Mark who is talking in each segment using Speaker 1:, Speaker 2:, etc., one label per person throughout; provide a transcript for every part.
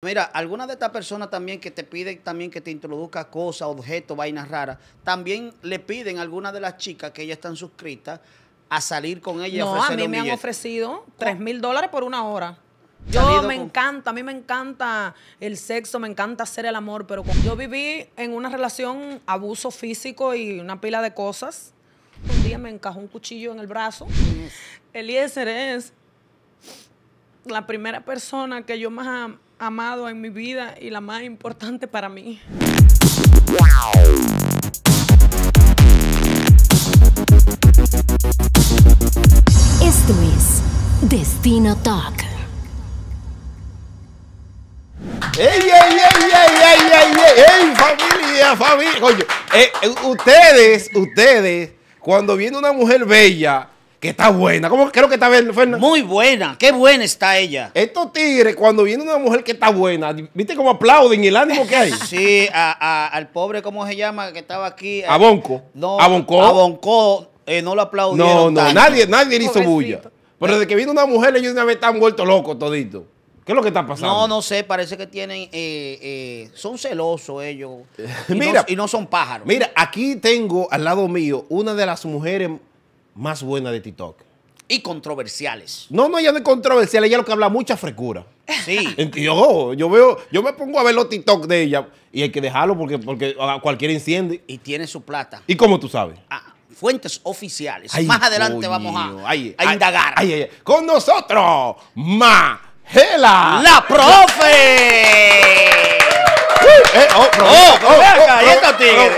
Speaker 1: Mira, algunas de estas personas también que te piden también que te introduzca cosas, objetos, vainas raras, también le piden a algunas de las chicas que ya están suscritas a salir con ella. No, a mí me han
Speaker 2: ofrecido 3 mil dólares por una hora. Yo me encanta, a mí me encanta el sexo, me encanta hacer el amor, pero yo viví en una relación abuso físico y una pila de cosas. Un día me encajó un cuchillo en el brazo. Eliezer es la primera persona que yo más amado en mi vida y la más importante para mí. Esto
Speaker 3: es Destino Talk. ¡Ey, ey, ey, ey, ey, ey, ey! familia, familia! Eh, eh, ustedes, ustedes, cuando viene una mujer bella, que está buena. ¿Cómo creo que está Fernanda? Muy buena, qué buena está ella. Estos tigres, cuando viene una mujer que está buena, ¿viste cómo aplauden y el ánimo que hay? sí, al
Speaker 1: pobre, ¿cómo se llama? Que estaba aquí.
Speaker 3: A Bonco. No, a Bonco. A
Speaker 1: Bonco, eh, no lo aplaudieron. No, no, nadie, nadie le hizo bulla.
Speaker 3: Pero desde que viene una mujer, ellos una vez están vueltos locos toditos. ¿Qué es lo que está pasando? No, no
Speaker 1: sé, parece que tienen, eh, eh, son celosos ellos. mira, y no son pájaros. Mira,
Speaker 3: aquí tengo al lado mío una de las mujeres más buena de TikTok.
Speaker 1: Y controversiales.
Speaker 3: No, no, ya no es controversial, ella lo que habla mucha frescura. Sí. Yo, yo veo, yo me pongo a ver los TikTok de ella y hay que dejarlo porque, porque cualquiera enciende. Y tiene su plata. ¿Y cómo tú sabes? fuentes oficiales. Más adelante vamos a, indagar. Con nosotros, Magela. La profe. oh,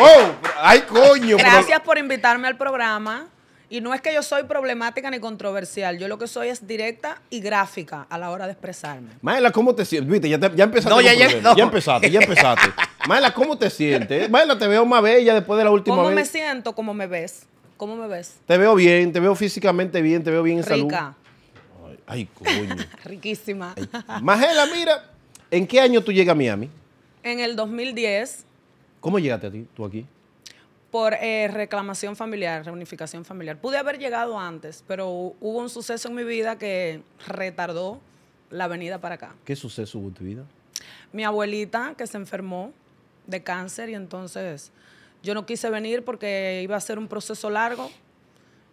Speaker 3: oh, ay, coño. Gracias
Speaker 2: por invitarme al programa. Y no es que yo soy problemática ni controversial. Yo lo que soy es directa y gráfica a la hora de expresarme.
Speaker 3: Maela, ¿cómo te sientes? Viste, ya, empezaste. No, ya, ya, empezaste, ya empezaste. Maela, ¿cómo te sientes? Maela, te veo más bella después de la última vez. ¿Cómo me
Speaker 2: siento? ¿Cómo me ves? ¿Cómo me ves?
Speaker 3: Te veo bien, te veo físicamente bien, te veo bien en salud. Rica. Ay, coño.
Speaker 2: Riquísima. Magela, mira,
Speaker 3: ¿en qué año tú llegas a Miami?
Speaker 2: En el 2010.
Speaker 3: ¿Cómo llegaste a ti, tú aquí?
Speaker 2: por eh, reclamación familiar, reunificación familiar. Pude haber llegado antes, pero hubo un suceso en mi vida que retardó la venida para acá.
Speaker 3: ¿Qué suceso hubo en tu vida?
Speaker 2: Mi abuelita que se enfermó de cáncer y entonces yo no quise venir porque iba a ser un proceso largo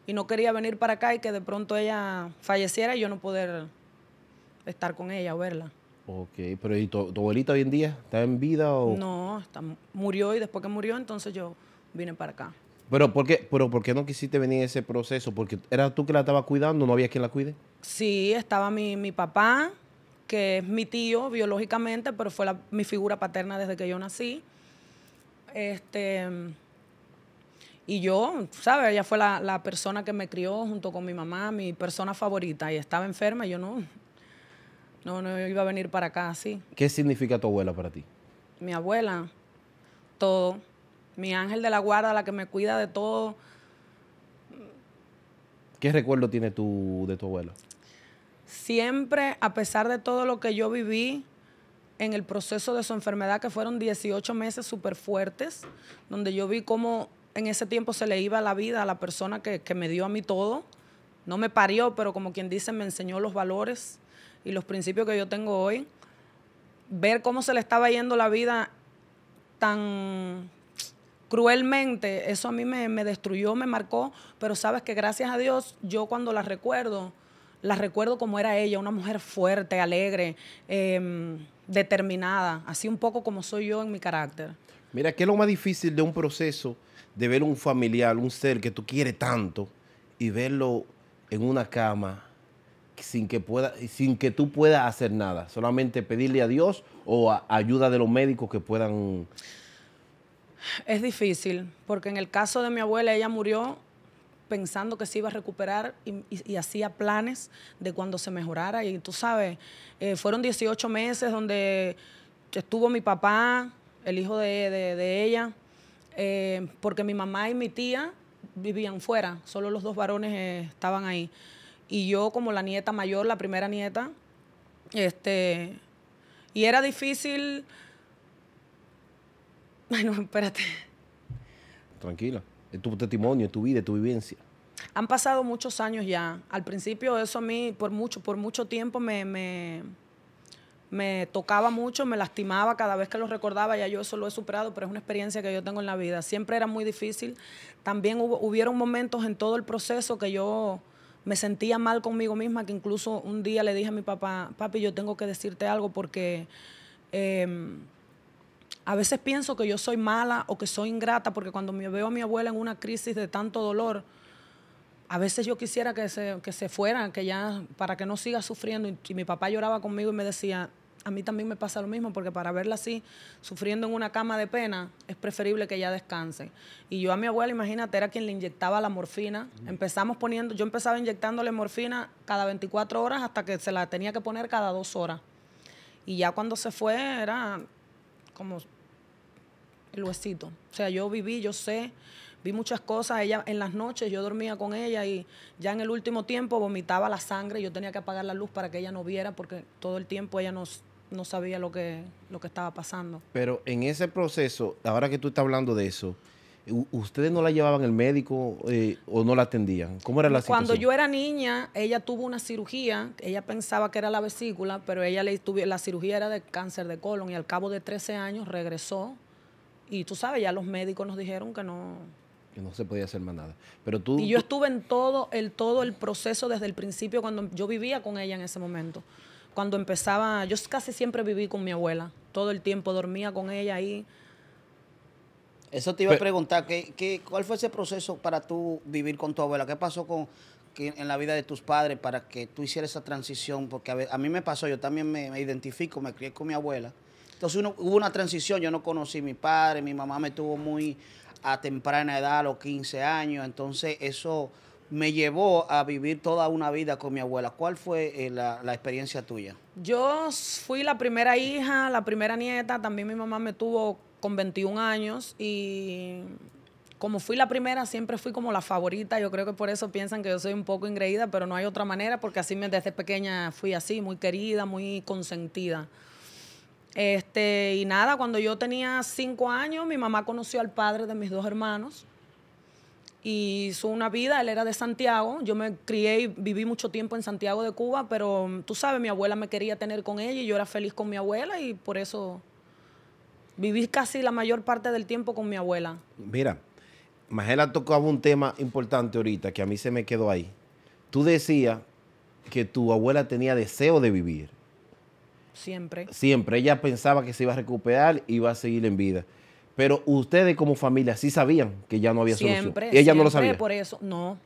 Speaker 2: y no quería venir para acá y que de pronto ella falleciera y yo no poder estar con ella o verla.
Speaker 3: Ok, pero ¿y tu, abuelita hoy en día está en vida o...?
Speaker 2: No, murió y después que murió entonces yo vine para acá.
Speaker 3: Pero ¿por qué, ¿por qué no quisiste venir en ese proceso? Porque era tú que la estaba cuidando, no había quien la cuide.
Speaker 2: Sí, estaba mi, papá, que es mi tío biológicamente, pero fue mi figura paterna desde que yo nací. Este, y yo, ¿sabes? Ella fue la, persona que me crió junto con mi mamá, mi persona favorita, y estaba enferma, y yo no, no, no iba a venir para acá así.
Speaker 3: ¿Qué significa tu abuela para ti?
Speaker 2: Mi abuela, todo mi ángel de la guarda, la que me cuida de todo.
Speaker 3: ¿Qué recuerdo tiene tú de tu abuelo?
Speaker 2: Siempre, a pesar de todo lo que yo viví en el proceso de su enfermedad, que fueron 18 meses súper fuertes, donde yo vi cómo en ese tiempo se le iba la vida a la persona que, que me dio a mí todo. No me parió, pero como quien dice, me enseñó los valores y los principios que yo tengo hoy. Ver cómo se le estaba yendo la vida tan cruelmente, eso a mí me, destruyó, me marcó, pero sabes que gracias a Dios, yo cuando la recuerdo, la recuerdo como era ella, una mujer fuerte, alegre, em, determinada, así un poco como soy yo en mi carácter.
Speaker 3: Mira, ¿qué es lo más difícil de un proceso de ver un familiar, un ser que tú quieres tanto y verlo en una cama sin que, pueda, sin que tú puedas hacer nada? Solamente pedirle a Dios o ayuda de los médicos que puedan
Speaker 2: es difícil, porque en el caso de mi abuela, ella murió pensando que se iba a recuperar y, hacía planes de cuando se mejorara. Y tú sabes, eh, fueron 18 meses donde estuvo mi papá, el hijo de, ella, eh, porque mi mamá y mi tía vivían fuera, solo los dos varones eh, estaban ahí. Y yo como la nieta mayor, la primera nieta, este, y era difícil Ay, espérate.
Speaker 3: Tranquila. Es tu testimonio, es tu vida, es tu vivencia.
Speaker 2: Han pasado muchos años ya. Al principio eso a mí por mucho, por mucho tiempo me, me, tocaba mucho, me lastimaba cada vez que lo recordaba, ya yo eso lo he superado, pero es una experiencia que yo tengo en la vida. Siempre era muy difícil. También hubieron momentos en todo el proceso que yo me sentía mal conmigo misma, que incluso un día le dije a mi papá, papi, yo tengo que decirte algo porque... Em, a veces pienso que yo soy mala o que soy ingrata porque cuando me veo a mi abuela en una crisis de tanto dolor, a veces yo quisiera que se, que se fuera, que ya, para que no siga sufriendo. Y, mi papá lloraba conmigo y me decía, a mí también me pasa lo mismo, porque para verla así, sufriendo en una cama de pena, es preferible que ella descanse. Y yo a mi abuela, imagínate, era quien le inyectaba la morfina. Empezamos poniendo, yo empezaba inyectándole morfina cada 24 horas hasta que se la tenía que poner cada dos horas. Y ya cuando se fue, era como huesito. O sea, yo viví, yo sé, vi muchas cosas. Ella en las noches yo dormía con ella y ya en el último tiempo vomitaba la sangre. Yo tenía que apagar la luz para que ella no viera porque todo el tiempo ella no sabía lo que, lo que estaba pasando.
Speaker 3: Pero en ese proceso, ahora que tú estás hablando de eso, ¿ustedes no la llevaban al médico eh, o no la atendían? ¿Cómo era la situación? Cuando yo
Speaker 2: era niña, ella tuvo una cirugía, ella pensaba que era la vesícula, pero ella le la cirugía era de cáncer de colon y al cabo de 13 años regresó y tú sabes, ya los médicos nos dijeron que no.
Speaker 3: Que no se podía hacer más nada. Pero tú, y yo
Speaker 2: estuve en todo el, todo el proceso desde el principio, cuando yo vivía con ella en ese momento. Cuando empezaba, yo casi siempre viví con mi abuela. Todo el tiempo dormía con ella ahí. Eso te iba a preguntar, ¿qué,
Speaker 1: ¿qué, cuál fue ese proceso para tú vivir con tu abuela? ¿Qué pasó con, que, en la vida de tus padres para que tú hicieras esa transición? Porque a, mí me pasó, yo también me identifico, me crié con mi abuela entonces hubo una transición, yo no conocí a mi padre, mi mamá me tuvo muy a temprana edad, a los 15 años, entonces eso me llevó a vivir toda una vida con mi abuela. ¿Cuál fue eh, la, experiencia tuya?
Speaker 2: Yo fui la primera hija, la primera nieta, también mi mamá me tuvo con 21 años y como fui la primera, siempre fui como la favorita. Yo creo que por eso piensan que yo soy un poco ingreída, pero no hay otra manera porque así desde pequeña fui así, muy querida, muy consentida. Este, y nada, cuando yo tenía cinco años, mi mamá conoció al padre de mis dos hermanos y hizo una vida, él era de Santiago, yo me crié y viví mucho tiempo en Santiago de Cuba, pero mm, tú sabes, mi abuela me quería tener con ella y yo era feliz con mi abuela y por eso viví casi la mayor parte del tiempo con mi abuela.
Speaker 3: Mira, Magela tocaba un tema importante ahorita que a mí se me quedó ahí. Tú decías que tu abuela tenía deseo de vivir. Siempre. Siempre. Ella pensaba que se iba a recuperar y iba a seguir en vida. Pero ustedes como familia sí sabían que ya no había siempre, y Ella no lo sabía. Por
Speaker 2: eso, no.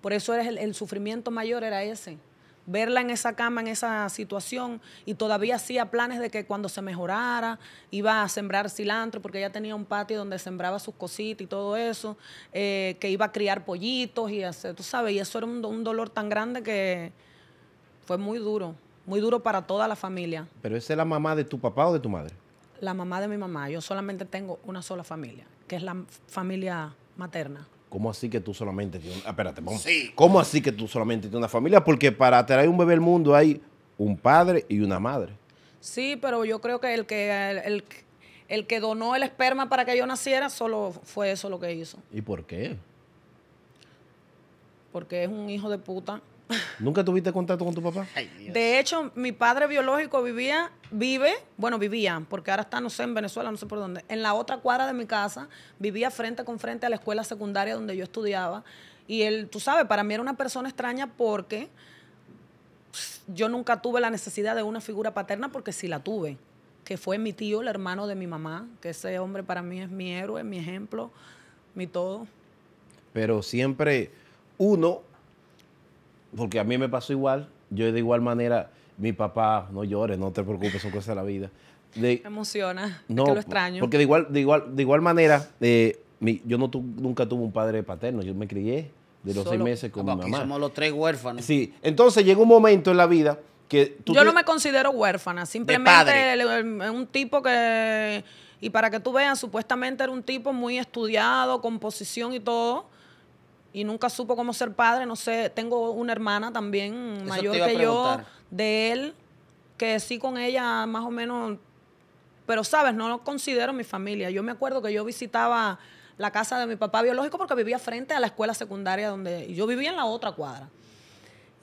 Speaker 2: Por eso era el, sufrimiento mayor era ese. Verla en esa cama, en esa situación, y todavía hacía planes de que cuando se mejorara iba a sembrar cilantro, porque ella tenía un patio donde sembraba sus cositas y todo eso, eh, que iba a criar pollitos y hacer, tú sabes, y eso era un dolor tan grande que fue muy duro muy duro para toda la familia.
Speaker 3: ¿Pero esa es la mamá de tu papá o de tu madre?
Speaker 2: La mamá de mi mamá. Yo solamente tengo una sola familia, que es la familia materna.
Speaker 3: ¿Cómo así que tú solamente tienes una... Ah, espérate, ¿Cómo así que tú solamente tienes una familia? Porque para traer un bebé al mundo hay un padre y una madre.
Speaker 2: Sí, pero yo creo que el que el que donó el esperma para que yo naciera solo fue eso lo que hizo.
Speaker 3: ¿Y por qué?
Speaker 2: Porque es un hijo de puta.
Speaker 3: ¿Nunca tuviste contacto con tu papá?
Speaker 2: de hecho, mi padre biológico vivía, vive, bueno, vivía, porque ahora está, no sé, en Venezuela, no sé por dónde, en la otra cuadra de mi casa, vivía frente con frente a la escuela secundaria donde yo estudiaba. Y él, tú sabes, para mí era una persona extraña porque yo nunca tuve la necesidad de una figura paterna porque sí la tuve, que fue mi tío, el hermano de mi mamá, que ese hombre para mí es mi héroe, mi ejemplo, mi todo.
Speaker 3: Pero siempre uno porque a mí me pasó igual, yo de igual manera, mi papá, no llores, no te preocupes, son cosas de la vida. me emociona, no, que lo extraño. Porque de igual, de igual, de igual manera, eh, yo no nunca tuve un padre paterno, yo me crié de los seis meses con ah, mi mamá. Somos
Speaker 1: los tres huérfanos.
Speaker 3: Sí, entonces llega un momento en la vida que tú Yo no
Speaker 2: me considero huérfana, simplemente un tipo que, y para que tú veas, supuestamente era un tipo muy estudiado, con posición y todo, y nunca supo cómo ser padre. No sé, tengo una hermana también mayor que yo de él, que sí con ella más o menos, pero sabes, no lo considero mi familia. Yo me acuerdo que yo visitaba la casa de mi papá biológico porque vivía frente a la escuela secundaria donde yo vivía en la otra cuadra.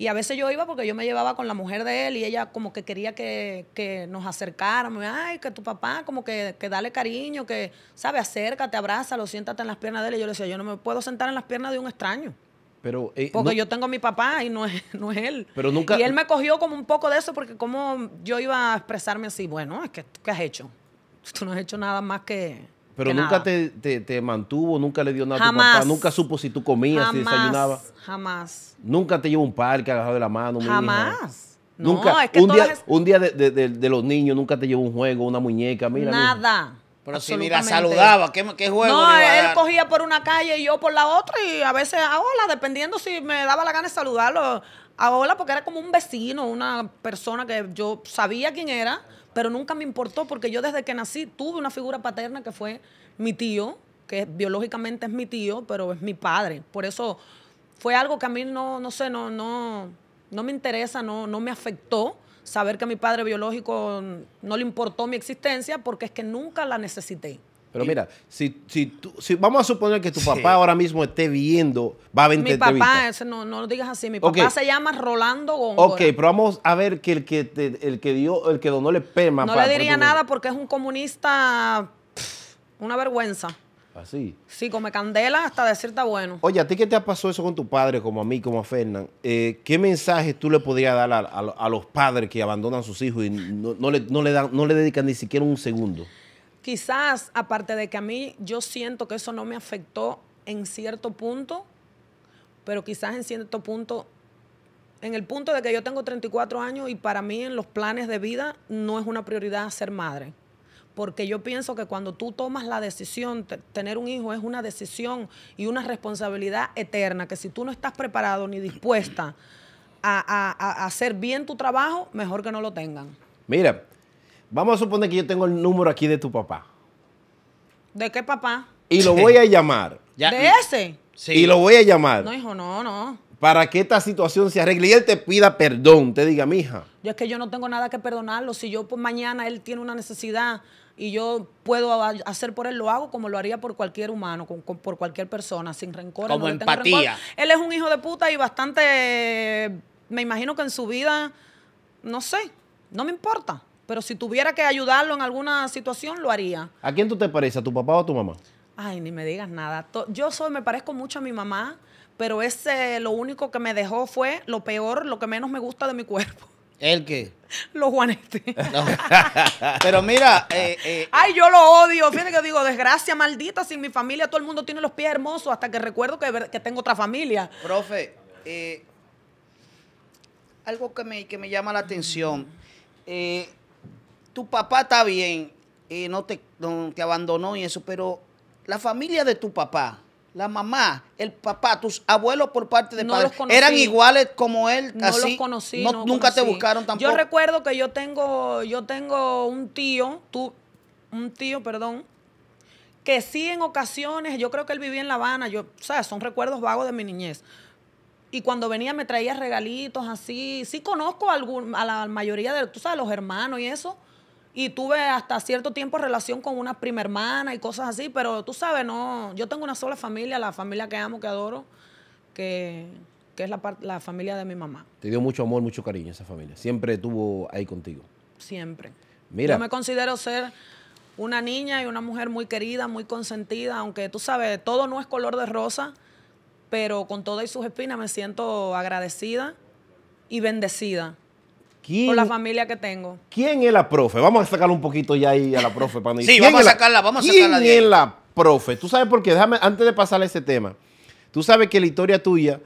Speaker 2: Y a veces yo iba porque yo me llevaba con la mujer de él y ella como que quería que, nos acercáramos. Ay, que tu papá, como que, que dale cariño, que, sabe, acércate, abrázalo, siéntate en las piernas de él. Y yo le decía, yo no me puedo sentar en las piernas de un extraño. Pero, eh, porque yo tengo a mi papá y no es, no es él.
Speaker 3: Pero nunca, y él me
Speaker 2: cogió como un poco de eso porque como yo iba a expresarme así, bueno, es que tú qué has hecho. Tú no has hecho nada más que pero nunca
Speaker 3: te, te, mantuvo, nunca le dio nada papá, nunca supo si tú comías, si desayunabas.
Speaker 2: Jamás.
Speaker 3: Nunca te llevó un parque agarrado de la mano. jamás.
Speaker 2: nunca. Es que un, día,
Speaker 3: un día de, los niños nunca te llevó un juego, una muñeca, mira. Nada. Pero si ni la saludaba, ¿qué, qué juego? No, él
Speaker 2: cogía por una calle y yo por la otra y a veces a hola, dependiendo si me daba la gana de saludarlo a hola porque era como un vecino, una persona que yo sabía quién era pero nunca me importó porque yo desde que nací tuve una figura paterna que fue mi tío, que biológicamente es mi tío, pero es mi padre. Por eso fue algo que a mí no, no sé, no, no, no me interesa, no, no me afectó saber que a mi padre biológico no le importó mi existencia porque es que nunca la necesité.
Speaker 3: Pero mira, si, si, tú, si vamos a suponer que tu papá ahora mismo esté viendo, va a ver Mi papá,
Speaker 2: no, no lo digas así, mi papá se llama Rolando Góngora. Ok, pero
Speaker 3: vamos a ver que el que, el que dio, el que donó el PEMA. No le diría nada
Speaker 2: porque es un comunista, una vergüenza. Así. Sí, come candela hasta decirte bueno.
Speaker 3: Oye, ¿a ti qué te ha pasado eso con tu padre, como a mí, como a Fernán? Eh, ¿Qué mensaje tú le podrías dar a, los padres que abandonan a sus hijos y no, no, le, no, le dan, no le dedican ni siquiera un segundo?
Speaker 2: Quizás, aparte de que a mí yo siento que eso no me afectó en cierto punto, pero quizás en cierto punto, en el punto de que yo tengo 34 años y para mí en los planes de vida no es una prioridad ser madre. Porque yo pienso que cuando tú tomas la decisión, tener un hijo es una decisión y una responsabilidad eterna, que si tú no estás preparado ni dispuesta a, hacer bien tu trabajo, mejor que no lo tengan.
Speaker 3: Mira, Vamos a suponer que yo tengo el número aquí de tu papá.
Speaker 2: ¿De qué papá? Y lo voy a llamar. ¿De ese? Sí.
Speaker 3: Y lo voy a llamar. No,
Speaker 2: hijo, no, no.
Speaker 3: Para que esta situación se arregle y él te pida perdón, te diga, mija.
Speaker 2: Yo es que yo no tengo nada que perdonarlo. Si yo por pues, mañana él tiene una necesidad y yo puedo hacer por él, lo hago como lo haría por cualquier humano, por cualquier persona, sin rencor. Como empatía. Él es un hijo de puta y bastante, me imagino que en su vida, no sé, no me importa. Pero si tuviera que ayudarlo en alguna situación, lo haría.
Speaker 3: ¿A quién tú te pareces? ¿A tu papá o a tu mamá?
Speaker 2: Ay, ni me digas nada. Yo soy, me parezco mucho a mi mamá, pero ese lo único que me dejó fue lo peor, lo que menos me gusta de mi cuerpo. ¿El qué? Los juanetes.
Speaker 1: Pero mira. Eh, eh,
Speaker 2: Ay, yo lo odio. Fíjate que digo, desgracia maldita, sin mi familia todo el mundo tiene los pies hermosos, hasta que recuerdo que, tengo otra familia. Profe, eh,
Speaker 1: algo que me, que me llama la atención tu papá está bien, y no, te, te abandonó y eso, pero la familia de tu papá, la mamá, el papá, tus abuelos por parte de padre, eran iguales como él. No los conocí. nunca te buscaron tampoco. Yo
Speaker 2: recuerdo que yo tengo, yo tengo un tío, tú, un tío, perdón, que sí en ocasiones, yo creo que él vivía en La Habana, yo, o son recuerdos vagos de mi niñez. Y cuando venía me traía regalitos así. Sí conozco a, a la mayoría de, tú sabes, los hermanos y eso y tuve hasta cierto tiempo relación con una prima hermana y cosas así, pero tú sabes, no, yo tengo una sola familia, la familia que amo, que adoro, que, es la, la familia de mi mamá.
Speaker 3: Te dio mucho amor, mucho cariño esa familia, siempre estuvo ahí contigo. Siempre. Mira. Yo me
Speaker 2: considero ser una niña y una mujer muy querida, muy consentida, aunque tú sabes, todo no es color de rosa, pero con todas sus espinas me siento agradecida y bendecida ¿Quién, por la familia que tengo.
Speaker 3: ¿Quién es la profe? Vamos a sacarle un poquito ya ahí a la profe. Para sí, vamos a sacarla, vamos a sacarla. ¿Quién es la profe? ¿Tú sabes por qué? Déjame, antes de pasarle ese tema, tú sabes que la historia tuya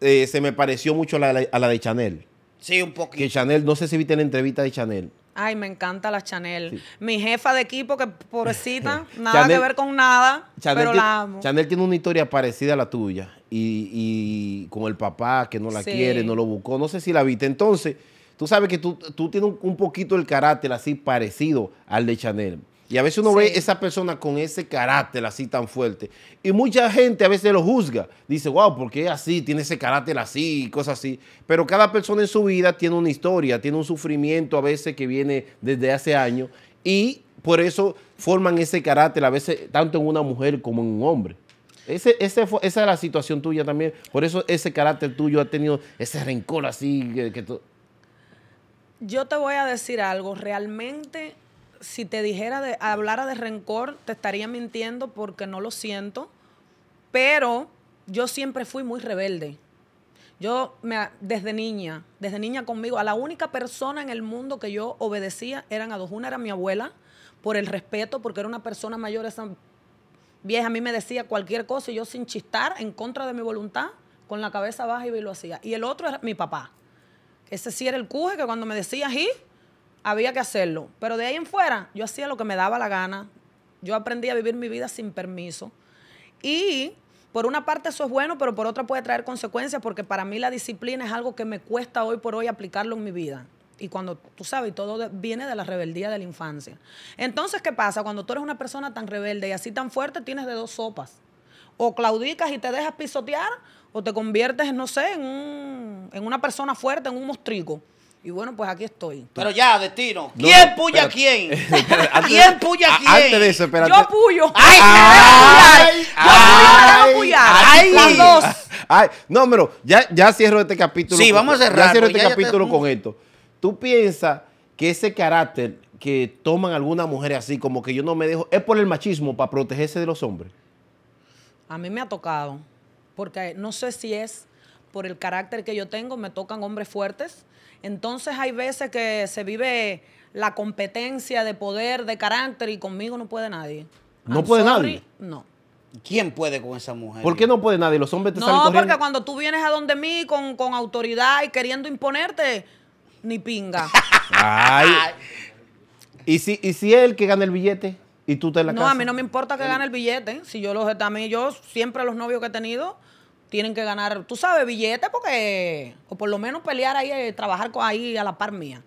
Speaker 3: eh, se me pareció mucho a la, de Chanel. Sí, un poquito. Que Chanel, no sé si viste la entrevista de Chanel.
Speaker 2: Ay, me encanta la Chanel. Mi jefa de equipo, que pobrecita, nada que ver con nada, Chanel pero la amo.
Speaker 3: Chanel tiene una historia parecida a la tuya. Y, y con el papá que no la quiere, no lo buscó. No sé si la viste. Entonces, tú sabes que tú, tienes un, poquito el carácter así parecido al de Chanel. Y a veces uno ve esa persona con ese carácter así tan fuerte. Y mucha gente a veces lo juzga. Dice, wow, porque es así? Tiene ese carácter así y cosas así. Pero cada persona en su vida tiene una historia, tiene un sufrimiento a veces que viene desde hace años. Y por eso forman ese carácter a veces tanto en una mujer como en un hombre. esa es la situación tuya también. Por eso ese carácter tuyo ha tenido ese rencor así. Que, que
Speaker 2: yo te voy a decir algo, realmente si te dijera, de, hablara de rencor, te estaría mintiendo porque no lo siento, pero yo siempre fui muy rebelde. Yo me, desde niña, desde niña conmigo, a la única persona en el mundo que yo obedecía eran a dos. Una era mi abuela, por el respeto, porque era una persona mayor, esa vieja a mí me decía cualquier cosa y yo sin chistar, en contra de mi voluntad, con la cabeza baja y lo hacía. Y el otro era mi papá. Ese sí era el cuje que cuando me decías ir, había que hacerlo. Pero de ahí en fuera, yo hacía lo que me daba la gana. Yo aprendí a vivir mi vida sin permiso. Y por una parte eso es bueno, pero por otra puede traer consecuencias porque para mí la disciplina es algo que me cuesta hoy por hoy aplicarlo en mi vida. Y cuando tú sabes, todo viene de la rebeldía de la infancia. Entonces, ¿qué pasa? Cuando tú eres una persona tan rebelde y así tan fuerte, tienes de dos sopas. O claudicas y te dejas pisotear, o te conviertes, no sé, en, en una persona fuerte, en un mostrico. Y bueno, pues aquí estoy. Pero ya, destino. ¿Quién puya quién?
Speaker 3: ¿Quién puya quién? Antes de eso, espérate. Yo
Speaker 2: puyo. ¡Ay! ay, ay, yo ay, ay
Speaker 3: Ay, no, pero ya, cierro este capítulo. Sí, vamos a cerrar. Ya cierro este capítulo con esto. ¿Tú piensas que ese carácter que toman algunas mujeres así, como que yo no me dejo, es por el machismo para protegerse de los hombres?
Speaker 2: A mí me ha tocado porque no sé si es por el carácter que yo tengo, me tocan hombres fuertes. Entonces hay veces que se vive la competencia de poder, de carácter, y conmigo no puede nadie.
Speaker 3: ¿No puede nadie? No. ¿Quién puede con esa mujer? ¿Por qué no puede nadie? Los hombres te no, salen No, porque
Speaker 2: cuando tú vienes a donde mí con, con autoridad y queriendo imponerte, ni pinga.
Speaker 3: Ay. ¿Y si, ¿Y si es el que gana el billete y tú te la No, a mí no
Speaker 2: me importa que gane el billete. Si yo los mí yo siempre los novios que he tenido tienen que ganar, tú sabes, billete porque, o por lo menos pelear ahí, eh, trabajar ahí a la par mía.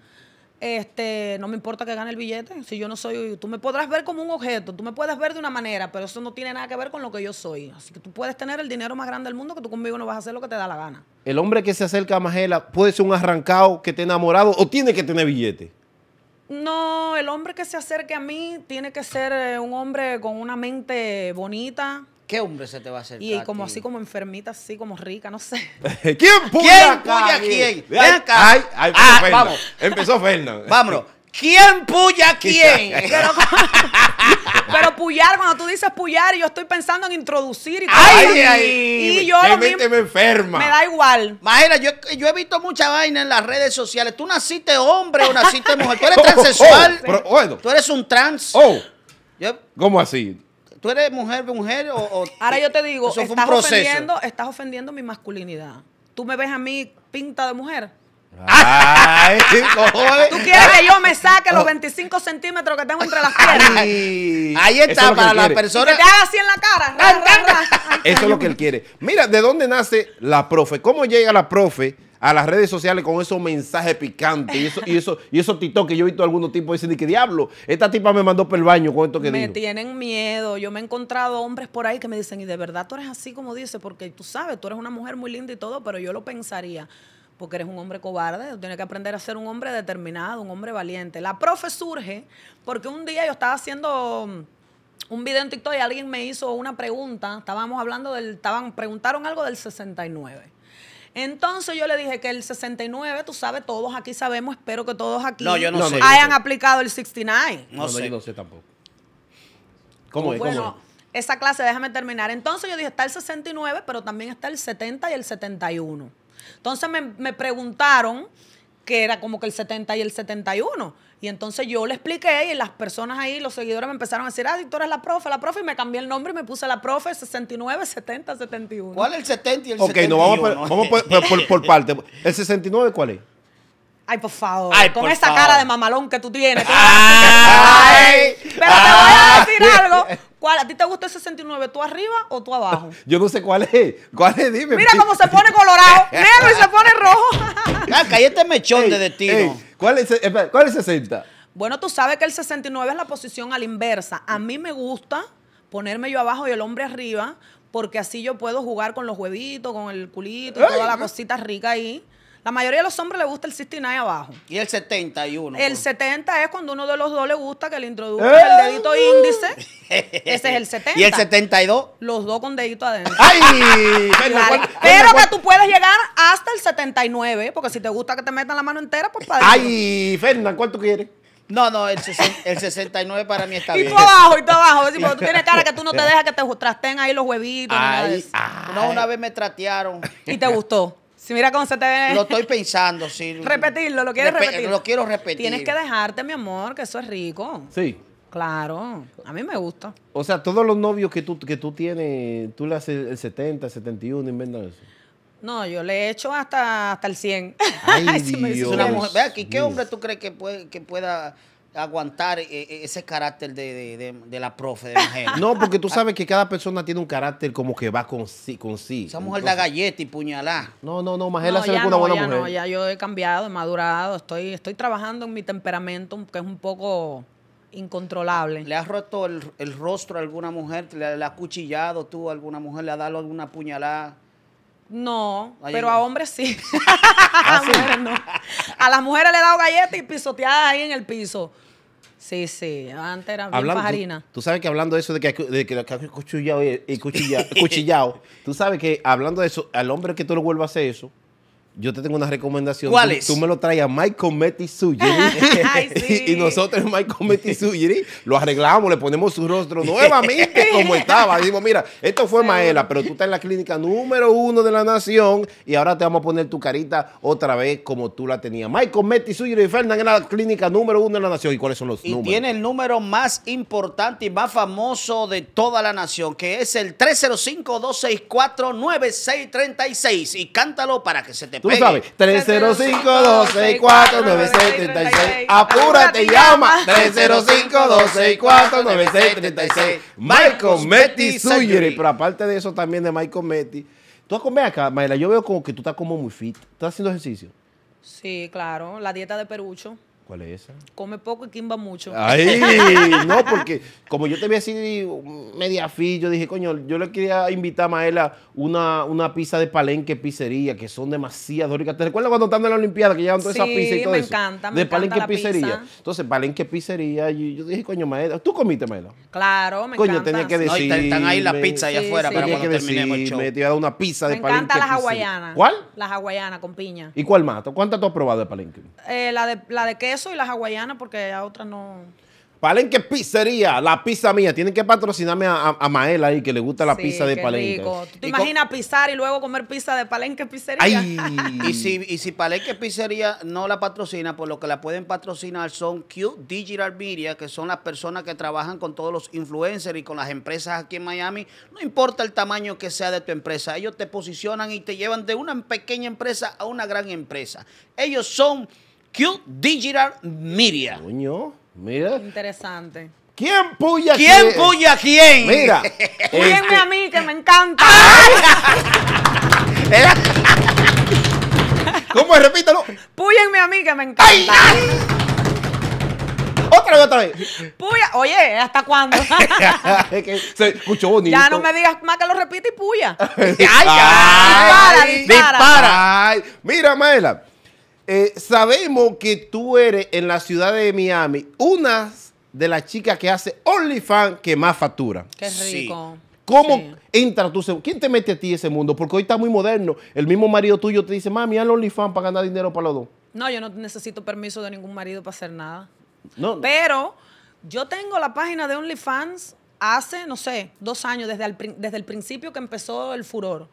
Speaker 2: Este, no me importa que gane el billete, si yo no soy, tú me podrás ver como un objeto, tú me puedes ver de una manera, pero eso no tiene nada que ver con lo que yo soy. Así que tú puedes tener el dinero más grande del mundo que tú conmigo no vas a hacer lo que te da la gana.
Speaker 3: El hombre que se acerca a Magela puede ser un arrancado que te enamorado o tiene que tener billete.
Speaker 2: No, el hombre que se acerque a mí tiene que ser eh, un hombre con una mente bonita, ¿Qué hombre se te va a hacer? Y como así, como enfermita, así, como rica, no sé.
Speaker 3: ¿Quién puya ¿Quién quién? Ven acá. Ay, ay, ah, Vamos. Empezó Fernando. Vámonos.
Speaker 2: ¿Quién puya quién? pero, puyar, cuando tú dices puyar, yo estoy pensando en introducir y todo. Ay, ay, y yo lo mismo, me
Speaker 3: enferma. Me
Speaker 2: da igual. Imagina, yo, yo, he visto mucha vaina en las
Speaker 1: redes sociales. Tú naciste hombre o naciste mujer. Tú eres oh, oh, transsexual. Tú eres un trans.
Speaker 3: Oh. ¿Cómo así? ¿Tú
Speaker 2: eres mujer, mujer o...? Ahora yo te eh, digo, estás ofendiendo, estás ofendiendo mi masculinidad. ¿Tú me ves a mí pinta de mujer?
Speaker 1: ¿Tú quieres que yo me saque los
Speaker 2: 25 centímetros que tengo entre las piernas?
Speaker 3: ahí está, para la persona.
Speaker 2: que te haga así en la cara.
Speaker 3: eso es lo que él quiere. Mira, ¿de dónde nace la profe? ¿Cómo llega la profe? a las redes sociales con esos mensajes picantes y eso, y eso, esos TikTok que yo he visto a algunos tipos dicen que diablo, esta tipa me mandó por el baño con esto que me dijo. Me
Speaker 2: tienen miedo. Yo me he encontrado hombres por ahí que me dicen, y de verdad tú eres así como dices, porque tú sabes, tú eres una mujer muy linda y todo, pero yo lo pensaría porque eres un hombre cobarde, tú tienes que aprender a ser un hombre determinado, un hombre valiente. La profe surge porque un día yo estaba haciendo mm, un video en TikTok y alguien me hizo una pregunta, estábamos hablando del, estaban, preguntaron algo del 69. Entonces yo le dije que el 69, tú sabes, todos aquí sabemos, espero que todos aquí hayan aplicado el 69. No, no sé. yo no sé tampoco. Bueno, esa clase, déjame terminar. Entonces yo dije, está el 69, pero también está el 70 y el 71. Entonces me, me preguntaron que era como que el 70 y el 71. Y entonces yo le expliqué y las personas ahí, los seguidores me empezaron a decir, ah, tú es la profe, la profe, y me cambié el nombre y me puse la profe 69, 70, 71. ¿Cuál es el 70 y el 71? Ok, no, vamos, vamos por, por,
Speaker 3: parte. ¿El 69 cuál es?
Speaker 2: Ay, por favor. con esa cara de mamalón que tú tienes. ay, pero te voy a decir ah. algo. ¿Cuál? ¿A ti te gusta el 69? ¿Tú arriba o tú abajo?
Speaker 3: Yo no sé cuál es. ¿Cuál es? Dime. Mira cómo se pone colorado, Mira y se pone rojo. Cállate, ah, este mechón de destino. ¿cuál, es, el 60?
Speaker 2: Bueno, tú sabes que el 69 es la posición a la inversa. A mí me gusta ponerme yo abajo y el hombre arriba, porque así yo puedo jugar con los huevitos, con el culito, y toda la cosita rica ahí. La mayoría de los hombres le gusta el 69 abajo.
Speaker 1: ¿Y el 71? El
Speaker 2: 70 pues. es cuando uno de los dos le gusta que le introduzca ¡Eh! el dedito índice. Ese es el 70. ¿Y el
Speaker 1: 72?
Speaker 2: Los dos con dedito adentro.
Speaker 3: ¡Ay! Pero que
Speaker 2: tú puedes llegar hasta el 79, porque si te gusta que te metan la mano entera, pues para ¡Ay, Fernández, cuánto quieres? No, no, el, 69 para
Speaker 1: mí está bien. Y tú abajo, y tú abajo. tú tienes cara que tú no te dejas que te trasten ahí los huevitos.
Speaker 2: No, una vez me tratearon. ¿Y te gustó? Si mira cómo se te ve. Lo estoy pensando, sí. Repetirlo, lo quieres repetir. Lo quiero repetir. Tienes que dejarte, mi amor, que eso es rico.
Speaker 3: Sí. Claro,
Speaker 2: a mí me gusta.
Speaker 3: O sea, todos los novios que tú, que tú tienes, tú le haces el 70, 71, inventan eso.
Speaker 2: No, yo le he hecho hasta, hasta el 100. Ay, Dios.
Speaker 3: Me Una mujer, ¿Qué hombre
Speaker 1: tú crees que, puede, que pueda aguantar eh, eh, ese carácter de, la profe de mujer. No, porque
Speaker 3: tú sabes que cada persona tiene un carácter como que va con sí. Con sí. Esa mujer da
Speaker 1: galleta y puñalá.
Speaker 3: No, no, no, Magela es una buena mujer.
Speaker 1: ya
Speaker 2: yo he cambiado, he madurado, estoy, estoy trabajando en mi temperamento que es un poco incontrolable. ¿Le has
Speaker 1: roto el, rostro a alguna mujer? ¿Le, ¿Le, has cuchillado tú a alguna mujer? ¿Le has dado alguna puñalada?
Speaker 2: No, pero a hombres sí. a ah, mujeres no. A las mujeres le he dado galletas y pisoteadas ahí en el piso. Sí, sí, antes era bien
Speaker 3: Tú, sabes que hablando de eso, de que, de que, cuchillado y, cuchillado, tú sabes que hablando de eso, al hombre que tú le vuelvas a hacer eso, yo te tengo una recomendación. ¿Cuál tú, es? Tú me lo traes a Michael Metisugiri. y, nosotros, Michael Metisugiri, lo arreglamos, le ponemos su rostro nuevamente como estaba. Digo, mira, esto fue Maela, pero tú estás en la clínica número uno de la nación y ahora te vamos a poner tu carita otra vez como tú la tenías. Michael Metisugiri y Fernández en la clínica número uno de la nación. ¿Y cuáles son los números? tiene el número más
Speaker 1: importante y más famoso de toda la nación, que es el 305-264-9636. Y cántalo para que se te Tú sabes.
Speaker 3: 305-264-9636. Apúrate y llama. 305-264-9636. Michael Metti suyere. Pero aparte de eso, también de Michael Metti. Tú has comido acá, Mayla. Yo veo como que tú estás como muy fit. ¿Estás haciendo ejercicio? Sí,
Speaker 2: claro. La dieta de Perucho. ¿Cuál es esa? Come poco y quimba mucho. Ay, no,
Speaker 3: porque como yo te vi así media yo dije, coño, yo le quería invitar a Maela una, una pizza de palenque pizzería, que son demasiadas ricas. ¿Te recuerdas cuando están en la Olimpiada que llevan todas esas pizzas y todo me eso? Encanta, me de palenque pizzería. Entonces, palenque pizzería, y yo dije, coño, Maela, ¿tú comiste Maela?
Speaker 2: Claro, me encanta. Coño, tenía que decir. están ahí las pizzas allá afuera pero para cuando que
Speaker 3: terminemos Me te iba a dar una pizza de palenque. Me encantan las hawaianas. ¿Cuál?
Speaker 2: Las hawaianas con piña.
Speaker 3: ¿Y cuál más? ¿Cuántas tú has probado de palenque?
Speaker 2: Eh, la de la de qué eso y las hawaianas porque a otras no.
Speaker 3: Palenque Pizzería, la pizza mía. Tienen que patrocinarme a, Maela y que le gusta la pizza de Palenque.
Speaker 2: te imaginas pisar y luego comer pizza de Palenque Pizzería? y, si, y si Palenque Pizzería
Speaker 1: no la patrocina, pues lo que la pueden patrocinar son Q Digital Media, que son las personas que trabajan con todos los influencers y con las empresas aquí en Miami. No importa el tamaño que sea de tu empresa, ellos te posicionan y te llevan de una pequeña empresa a una gran empresa. Ellos
Speaker 3: son Q Digital Media. Coño, mira.
Speaker 2: Interesante.
Speaker 3: ¿Quién puya a quién? ¿Quién puya a quién? Mira. Puyenme a
Speaker 2: mí, que me encanta. ¿Cómo? Repítalo. Puyenme a mí, que me encanta. Ay, Otra vez, otra vez. Puya. Oye, ¿hasta cuándo?
Speaker 3: Se escuchó bonito. Ya no me
Speaker 2: digas más que lo repite y puya. ay, ay, ay, dispara, dispara.
Speaker 3: dispara. Ay. Mira, Maela. Eh, sabemos que tú eres en la ciudad de Miami una de las chicas que hace OnlyFans que más factura.
Speaker 2: Qué rico.
Speaker 3: ¿Cómo entra tú? ¿Quién te mete a ti ese mundo? Porque hoy está muy moderno. El mismo marido tuyo te dice, mami, haz OnlyFans para ganar dinero para los dos.
Speaker 2: No, yo no necesito permiso de ningún marido para hacer nada. No. Pero yo tengo la página de OnlyFans hace, no sé, dos años, desde desde el principio que empezó el furor.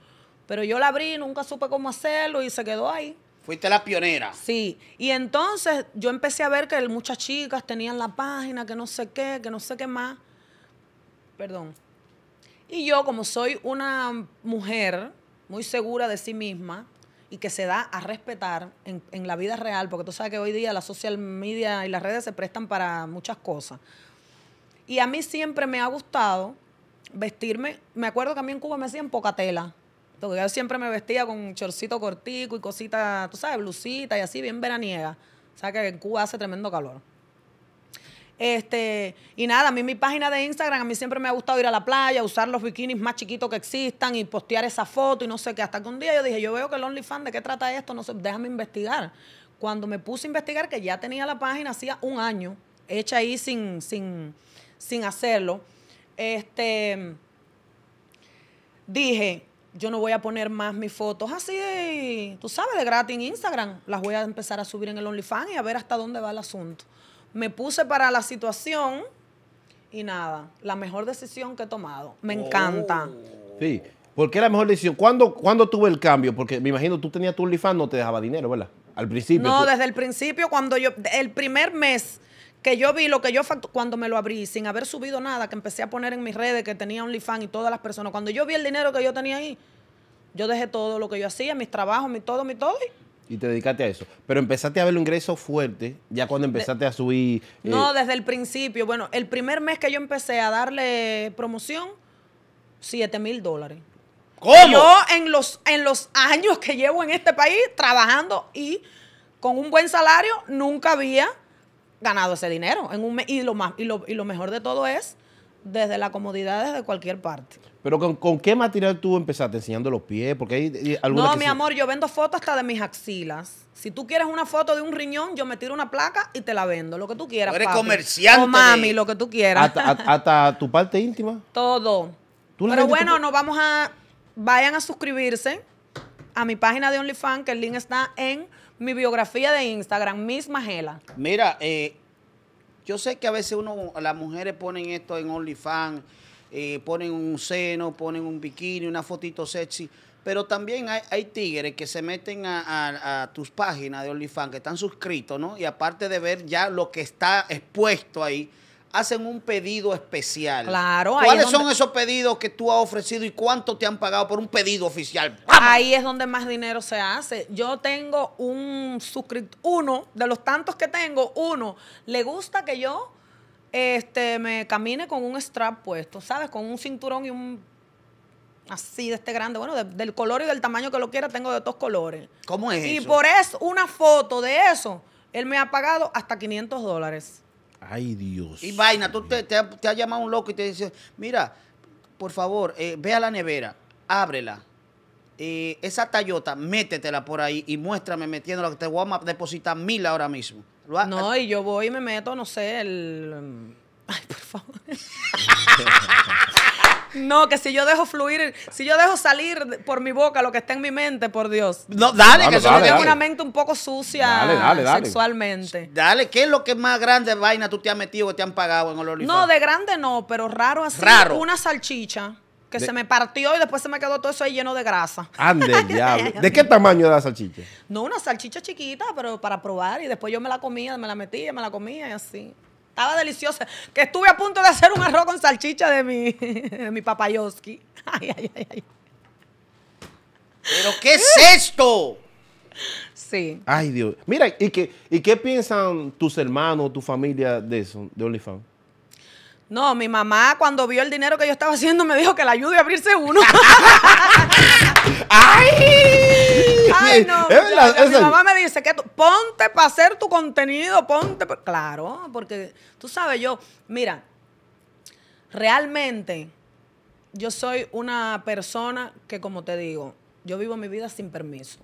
Speaker 2: Pero yo la abrí, nunca supe cómo hacerlo y se quedó ahí. Fuiste la pionera. Sí, y entonces yo empecé a ver que muchas chicas tenían la página, que no sé qué, que no sé qué más. Perdón. Y yo, como soy una mujer muy segura de sí misma y que se da a respetar en, la vida real, porque tú sabes que hoy día las social media y las redes se prestan para muchas cosas. Y a mí siempre me ha gustado vestirme. Me acuerdo que a mí en Cuba me hacían poca tela. Porque yo siempre me vestía con chorcito cortico y cositas, tú sabes, blusita y así, bien veraniega. O sea que en Cuba hace tremendo calor. Este, y nada, a mí mi página de Instagram, a mí siempre me ha gustado ir a la playa, usar los bikinis más chiquitos que existan y postear esa foto y no sé qué. Hasta que un día yo dije, yo veo que el OnlyFans, ¿de qué trata esto? No sé, déjame investigar. Cuando me puse a investigar, que ya tenía la página hacía un año, hecha ahí sin, sin, sin hacerlo, este, dije, yo no voy a poner más mis fotos así tú sabes, de gratis en Instagram. Las voy a empezar a subir en el OnlyFans y a ver hasta dónde va el asunto. Me puse para la situación y nada, la mejor decisión que he tomado. Me encanta.
Speaker 3: Oh. Sí, ¿por qué la mejor decisión? ¿Cuándo, tuve el cambio? Porque me imagino tú tenías tu OnlyFans, no te dejaba dinero, ¿verdad? Al principio. No,
Speaker 2: desde el principio, cuando yo, el primer mes que yo vi lo que yo cuando me lo abrí, sin haber subido nada, que empecé a poner en mis redes que tenía OnlyFans y todas las personas, cuando yo vi el dinero que yo tenía ahí, yo dejé todo lo que yo hacía, mis trabajos, mi todo, mi todo.
Speaker 3: Y... te dedicaste a eso. Pero empezaste a ver un ingreso fuerte ya cuando empezaste a subir. Eh, no,
Speaker 2: desde el principio. Bueno, el primer mes que yo empecé a darle promoción, 7 mil dólares. ¿Cómo? Yo en los, en los años que llevo en este país trabajando y con un buen salario, nunca había ganado ese dinero. En un mes, y, lo más, y, lo, y lo mejor de todo es desde la comodidad, desde cualquier parte.
Speaker 3: Pero con, qué material tú empezaste enseñando los pies? Porque hay No, mi amor,
Speaker 2: yo vendo fotos hasta de mis axilas. Si tú quieres una foto de un riñón, yo me tiro una placa y te la vendo, lo que tú quieras. Pero eres comerciante. O mami, lo que tú quieras. Hasta,
Speaker 3: tu parte íntima. Todo. Pero bueno, nos
Speaker 2: vamos a vayan a suscribirse a mi página de OnlyFans, que el link está en mi biografía de Instagram, Miss Magela.
Speaker 1: Mira, eh, yo sé que a veces uno, las mujeres ponen esto en OnlyFans, eh, ponen un seno, ponen un bikini, una fotito sexy. Pero también hay, hay tigres que se meten a tus páginas de OnlyFans, que están suscritos, ¿no? Y aparte de ver ya lo que está expuesto ahí, hacen un pedido especial. Claro. ¿Cuáles son esos pedidos que tú has ofrecido y cuánto te han pagado por un pedido oficial?
Speaker 2: Ahí es donde más dinero se hace. Yo tengo un suscriptor, uno de los tantos que tengo, uno le gusta que yo este, me camine con un strap puesto, ¿sabes? Con un cinturón y un así de este grande, bueno, del color y del tamaño que lo quiera, tengo de todos colores. ¿Cómo es eso? Y por eso, una foto de eso, él me ha pagado hasta 500 dólares.
Speaker 3: Ay, Dios.
Speaker 2: Y vaina, tú te, te,
Speaker 1: ha, llamado un loco y te dice, mira, por favor, eh, ve a la nevera, ábrela. Eh, esa tallota métetela por ahí y muéstrame metiéndola, que te voy a depositar
Speaker 2: mil ahora mismo. no, eh, y yo voy y me meto, no sé, el... Mm, ay, por favor. No, que si yo dejo fluir, si yo dejo salir por mi boca lo que está en mi mente, por Dios. No, dale, que yo tengo una mente un poco sucia dale, sexualmente. Dale, ¿qué es lo que más grande vaina tú te has metido o te han pagado en olor No, de grande no, pero raro así. Raro. Una salchicha. Que se me partió y después se me quedó todo eso ahí lleno de grasa.
Speaker 3: Ande, diablo. ¿De qué tamaño era la salchicha?
Speaker 2: No, una salchicha chiquita, pero para probar. Y después yo me la comía, me la metía, me la comía y así estaba deliciosa, que estuve a punto de hacer un arroz con salchicha de mi, mi papayoski. Ay, ay, ay, ay. ¿Pero qué es esto? Sí.
Speaker 3: Ay, Dios. Mira, ¿y qué, ¿y qué piensan tus hermanos, tu familia de eso, de OnlyFans?
Speaker 2: No, mi mamá cuando vio el dinero que yo estaba haciendo me dijo que la ayude a abrirse uno. ¡Ay! Ay, no, mi mamá me dice que ponte para hacer tu contenido, ponte. Claro, porque tú sabes, yo, mira, realmente yo soy una persona que, como te digo, yo vivo mi vida sin permiso.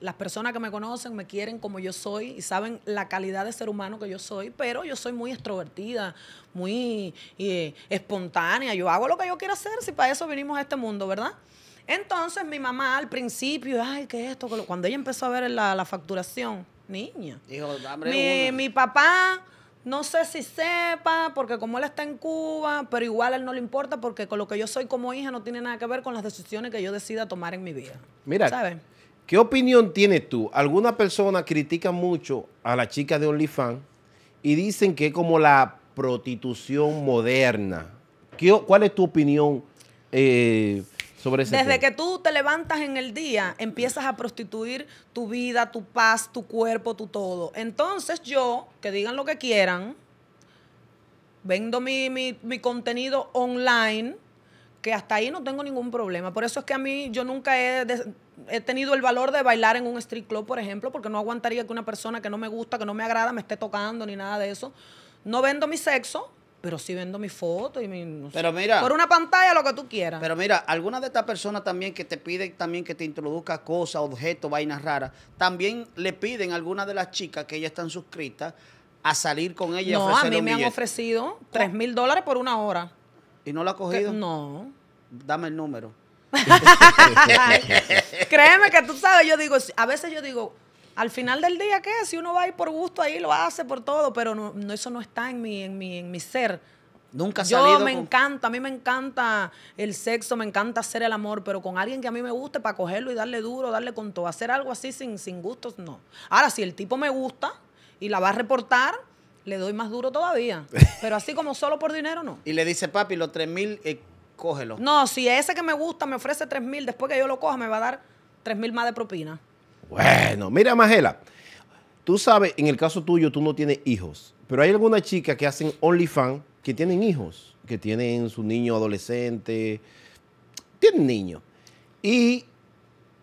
Speaker 2: Las personas que me conocen me quieren como yo soy y saben la calidad de ser humano que yo soy, pero yo soy muy extrovertida, muy eh, espontánea. Yo hago lo que yo quiero hacer si para eso vinimos a este mundo, ¿verdad? Entonces mi mamá al principio, ay, ¿qué esto? Cuando ella empezó a ver la, facturación, niña. mi, mi papá, no sé si sepa, porque como él está en Cuba, pero igual a él no le importa porque con lo que yo soy como hija no tiene nada que ver con las decisiones que yo decida tomar en mi vida.
Speaker 3: Mira, ¿Qué opinión tienes tú? Algunas personas critican mucho a la chica de OnlyFans y dicen que es como la prostitución moderna. ¿Qué, ¿Cuál es tu opinión eh, desde
Speaker 2: que tú te levantas en el día, empiezas a prostituir tu vida, tu paz, tu cuerpo, tu todo. Entonces yo, que digan lo que quieran, vendo mi, contenido online, que hasta ahí no tengo ningún problema. Por eso es que a mí yo nunca he, he, tenido el valor de bailar en un street club, por ejemplo, porque no aguantaría que una persona que no me gusta, que no me agrada, me esté tocando ni nada de eso. No vendo mi sexo, pero sí vendo mi foto y mi. pero mira. Por una pantalla, lo que tú quieras. Pero mira, algunas de estas personas también que te
Speaker 1: piden también que te introduzca cosas, objetos, vainas raras, también le piden a algunas de las chicas que ya están suscritas a salir con ella no, y a mí me han
Speaker 2: ofrecido tres mil dólares por una hora.
Speaker 1: ¿Y no lo ha cogido? no. Dame el número.
Speaker 2: Créeme que tú sabes, yo digo, a veces yo digo al final del día, ¿qué? Si uno va y por gusto, ahí lo hace por todo, pero no, eso no está en mi, en mi, en mi ser. Nunca Yo me encanta, a mí me encanta el sexo, me encanta hacer el amor, pero con alguien que a mí me guste para cogerlo y darle duro, darle con todo. Hacer algo así sin, sin gustos, no. Ahora, si el tipo me gusta y la va a reportar, le doy más duro todavía. Pero así como solo por dinero, no.
Speaker 3: y le dice, papi, los 3 mil, eh, cógelo.
Speaker 2: No, si ese que me gusta me ofrece 3 mil, después que yo lo coja, me va a dar 3 mil más de propina.
Speaker 3: Bueno, mira, Magela, tú sabes, en el caso tuyo, tú no tienes hijos, pero hay algunas chicas que hacen OnlyFans que tienen hijos, que tienen su niño adolescente, tienen niños. Y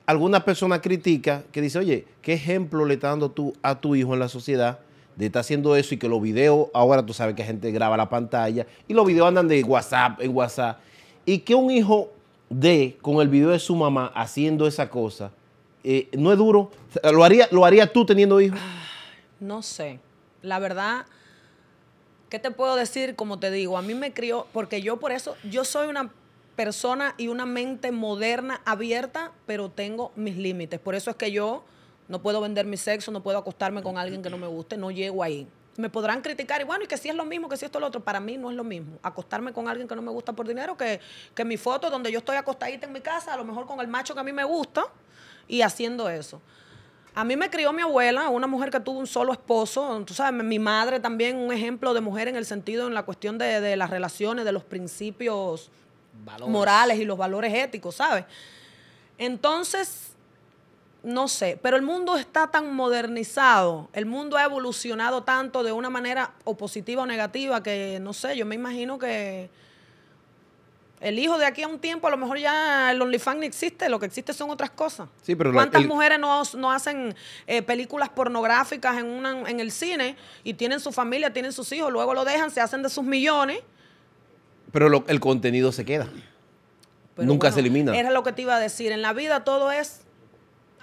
Speaker 3: alguna persona critica que dice, oye, ¿qué ejemplo le estás dando tú a tu hijo en la sociedad? de estar haciendo eso y que los videos, ahora tú sabes que la gente graba la pantalla y los videos andan de WhatsApp en WhatsApp. Y que un hijo de con el video de su mamá haciendo esa cosa, eh, no es duro. ¿Lo harías lo haría tú teniendo hijos?
Speaker 2: No sé. La verdad, ¿qué te puedo decir? Como te digo, a mí me crió, porque yo por eso, yo soy una persona y una mente moderna, abierta, pero tengo mis límites. Por eso es que yo no puedo vender mi sexo, no puedo acostarme con alguien que no me guste, no llego ahí. Me podrán criticar y bueno, y que si es lo mismo, que si esto es lo otro. Para mí no es lo mismo. Acostarme con alguien que no me gusta por dinero, que, que mi foto donde yo estoy acostadita en mi casa, a lo mejor con el macho que a mí me gusta, y haciendo eso. A mí me crió mi abuela, una mujer que tuvo un solo esposo. Tú sabes, mi madre también un ejemplo de mujer en el sentido, en la cuestión de, las relaciones, de los principios morales y los valores éticos, ¿sabes? Entonces, no sé, pero el mundo está tan modernizado, el mundo ha evolucionado tanto de una manera o positiva o negativa que, no sé, yo me imagino que el hijo de aquí a un tiempo, a lo mejor ya el OnlyFans no existe, lo que existe son otras cosas. Sí, pero ¿Cuántas mujeres no, hacen eh, películas pornográficas en, una, en el cine y tienen su familia, tienen sus hijos, luego lo dejan, se hacen de sus millones?
Speaker 3: Pero el contenido se queda. Nunca se elimina. Era
Speaker 2: lo que te iba a decir. En la vida todo es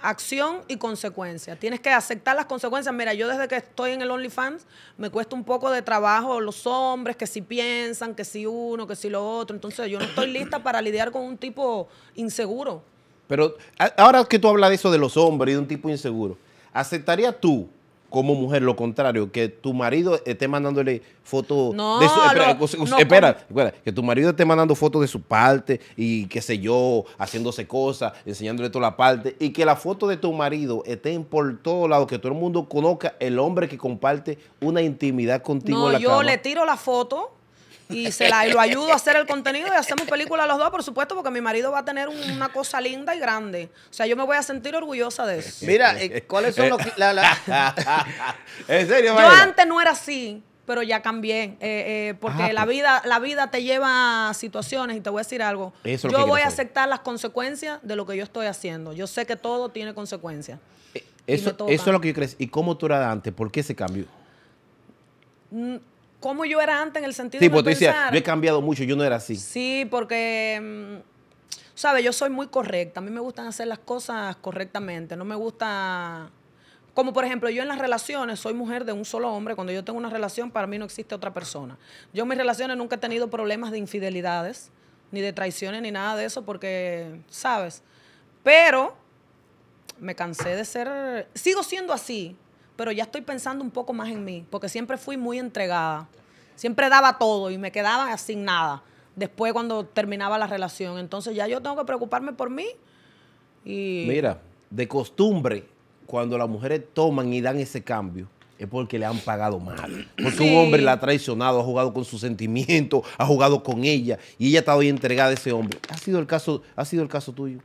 Speaker 2: acción y consecuencia. Tienes que aceptar las consecuencias. Mira, yo desde que estoy en el OnlyFans me cuesta un poco de trabajo los hombres, que si piensan, que si uno, que si lo otro. Entonces yo no estoy lista para lidiar con un tipo inseguro.
Speaker 3: Pero ahora que tú hablas de eso de los hombres y de un tipo inseguro, ¿aceptarías tú como mujer lo contrario, que tu marido esté mandándole fotos de su, espera, que tu marido esté mandando fotos de su parte y qué sé yo, haciéndose cosas, enseñándole toda la parte y que la foto de tu marido esté por todos lados, que todo el mundo conozca el hombre que comparte una intimidad contigo yo le
Speaker 2: tiro la foto y se la lo ayudo a hacer el contenido y hacemos películas los dos, por supuesto, porque mi marido va a tener una cosa linda y grande. O sea, yo me voy a sentir orgullosa de eso. Mira, eh, ¿cuáles son los...
Speaker 3: ¿En serio, Yo antes
Speaker 2: no era así, pero ya cambié, eh, eh, porque ah, la, pues. vida, la vida te lleva a situaciones y te voy a decir algo. yo voy a aceptar las consecuencias de lo que yo estoy haciendo. Yo sé que todo tiene consecuencias.
Speaker 3: eso, eso es lo que yo crees. ¿Y cómo tú eras antes? ¿Por qué se cambió?
Speaker 2: Mm, cómo yo era antes en el sentido de. Sí, porque tú decías, he
Speaker 3: cambiado mucho, yo no era así.
Speaker 2: Sí, porque. Mm, ¿Sabes? Yo soy muy correcta. A mí me gustan hacer las cosas correctamente. No me gusta. Como por ejemplo, yo en las relaciones soy mujer de un solo hombre. Cuando yo tengo una relación, para mí no existe otra persona. Yo en mis relaciones nunca he tenido problemas de infidelidades, ni de traiciones, ni nada de eso, porque, ¿sabes? Pero me cansé de ser. Sigo siendo así, pero ya estoy pensando un poco más en mí, porque siempre fui muy entregada. Siempre daba todo y me quedaba sin nada después cuando terminaba la relación. Entonces ya yo tengo que preocuparme por mí.
Speaker 3: Y... Mira, de costumbre, cuando las mujeres toman y dan ese cambio, es porque le han pagado mal. Porque un hombre la ha traicionado, ha jugado con sus sentimientos, ha jugado con ella y ella ha estado ahí entregada a ese hombre. Ha sido el caso, ha sido el caso tuyo.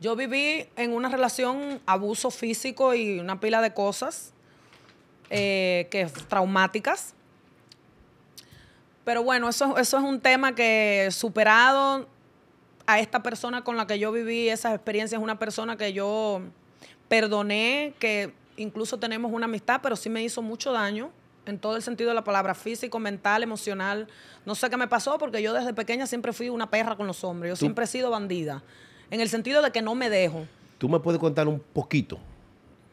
Speaker 2: Yo viví en una relación abuso físico y una pila de cosas eh, que traumáticas. Pero bueno, eso, eso es un tema que superado a esta persona con la que yo viví esas experiencias, una persona que yo perdoné, que incluso tenemos una amistad, pero sí me hizo mucho daño en todo el sentido de la palabra, físico, mental, emocional. No sé qué me pasó porque yo desde pequeña siempre fui una perra con los hombres, yo siempre he sido bandida en el sentido de que no me dejo.
Speaker 3: ¿Tú me puedes contar un poquito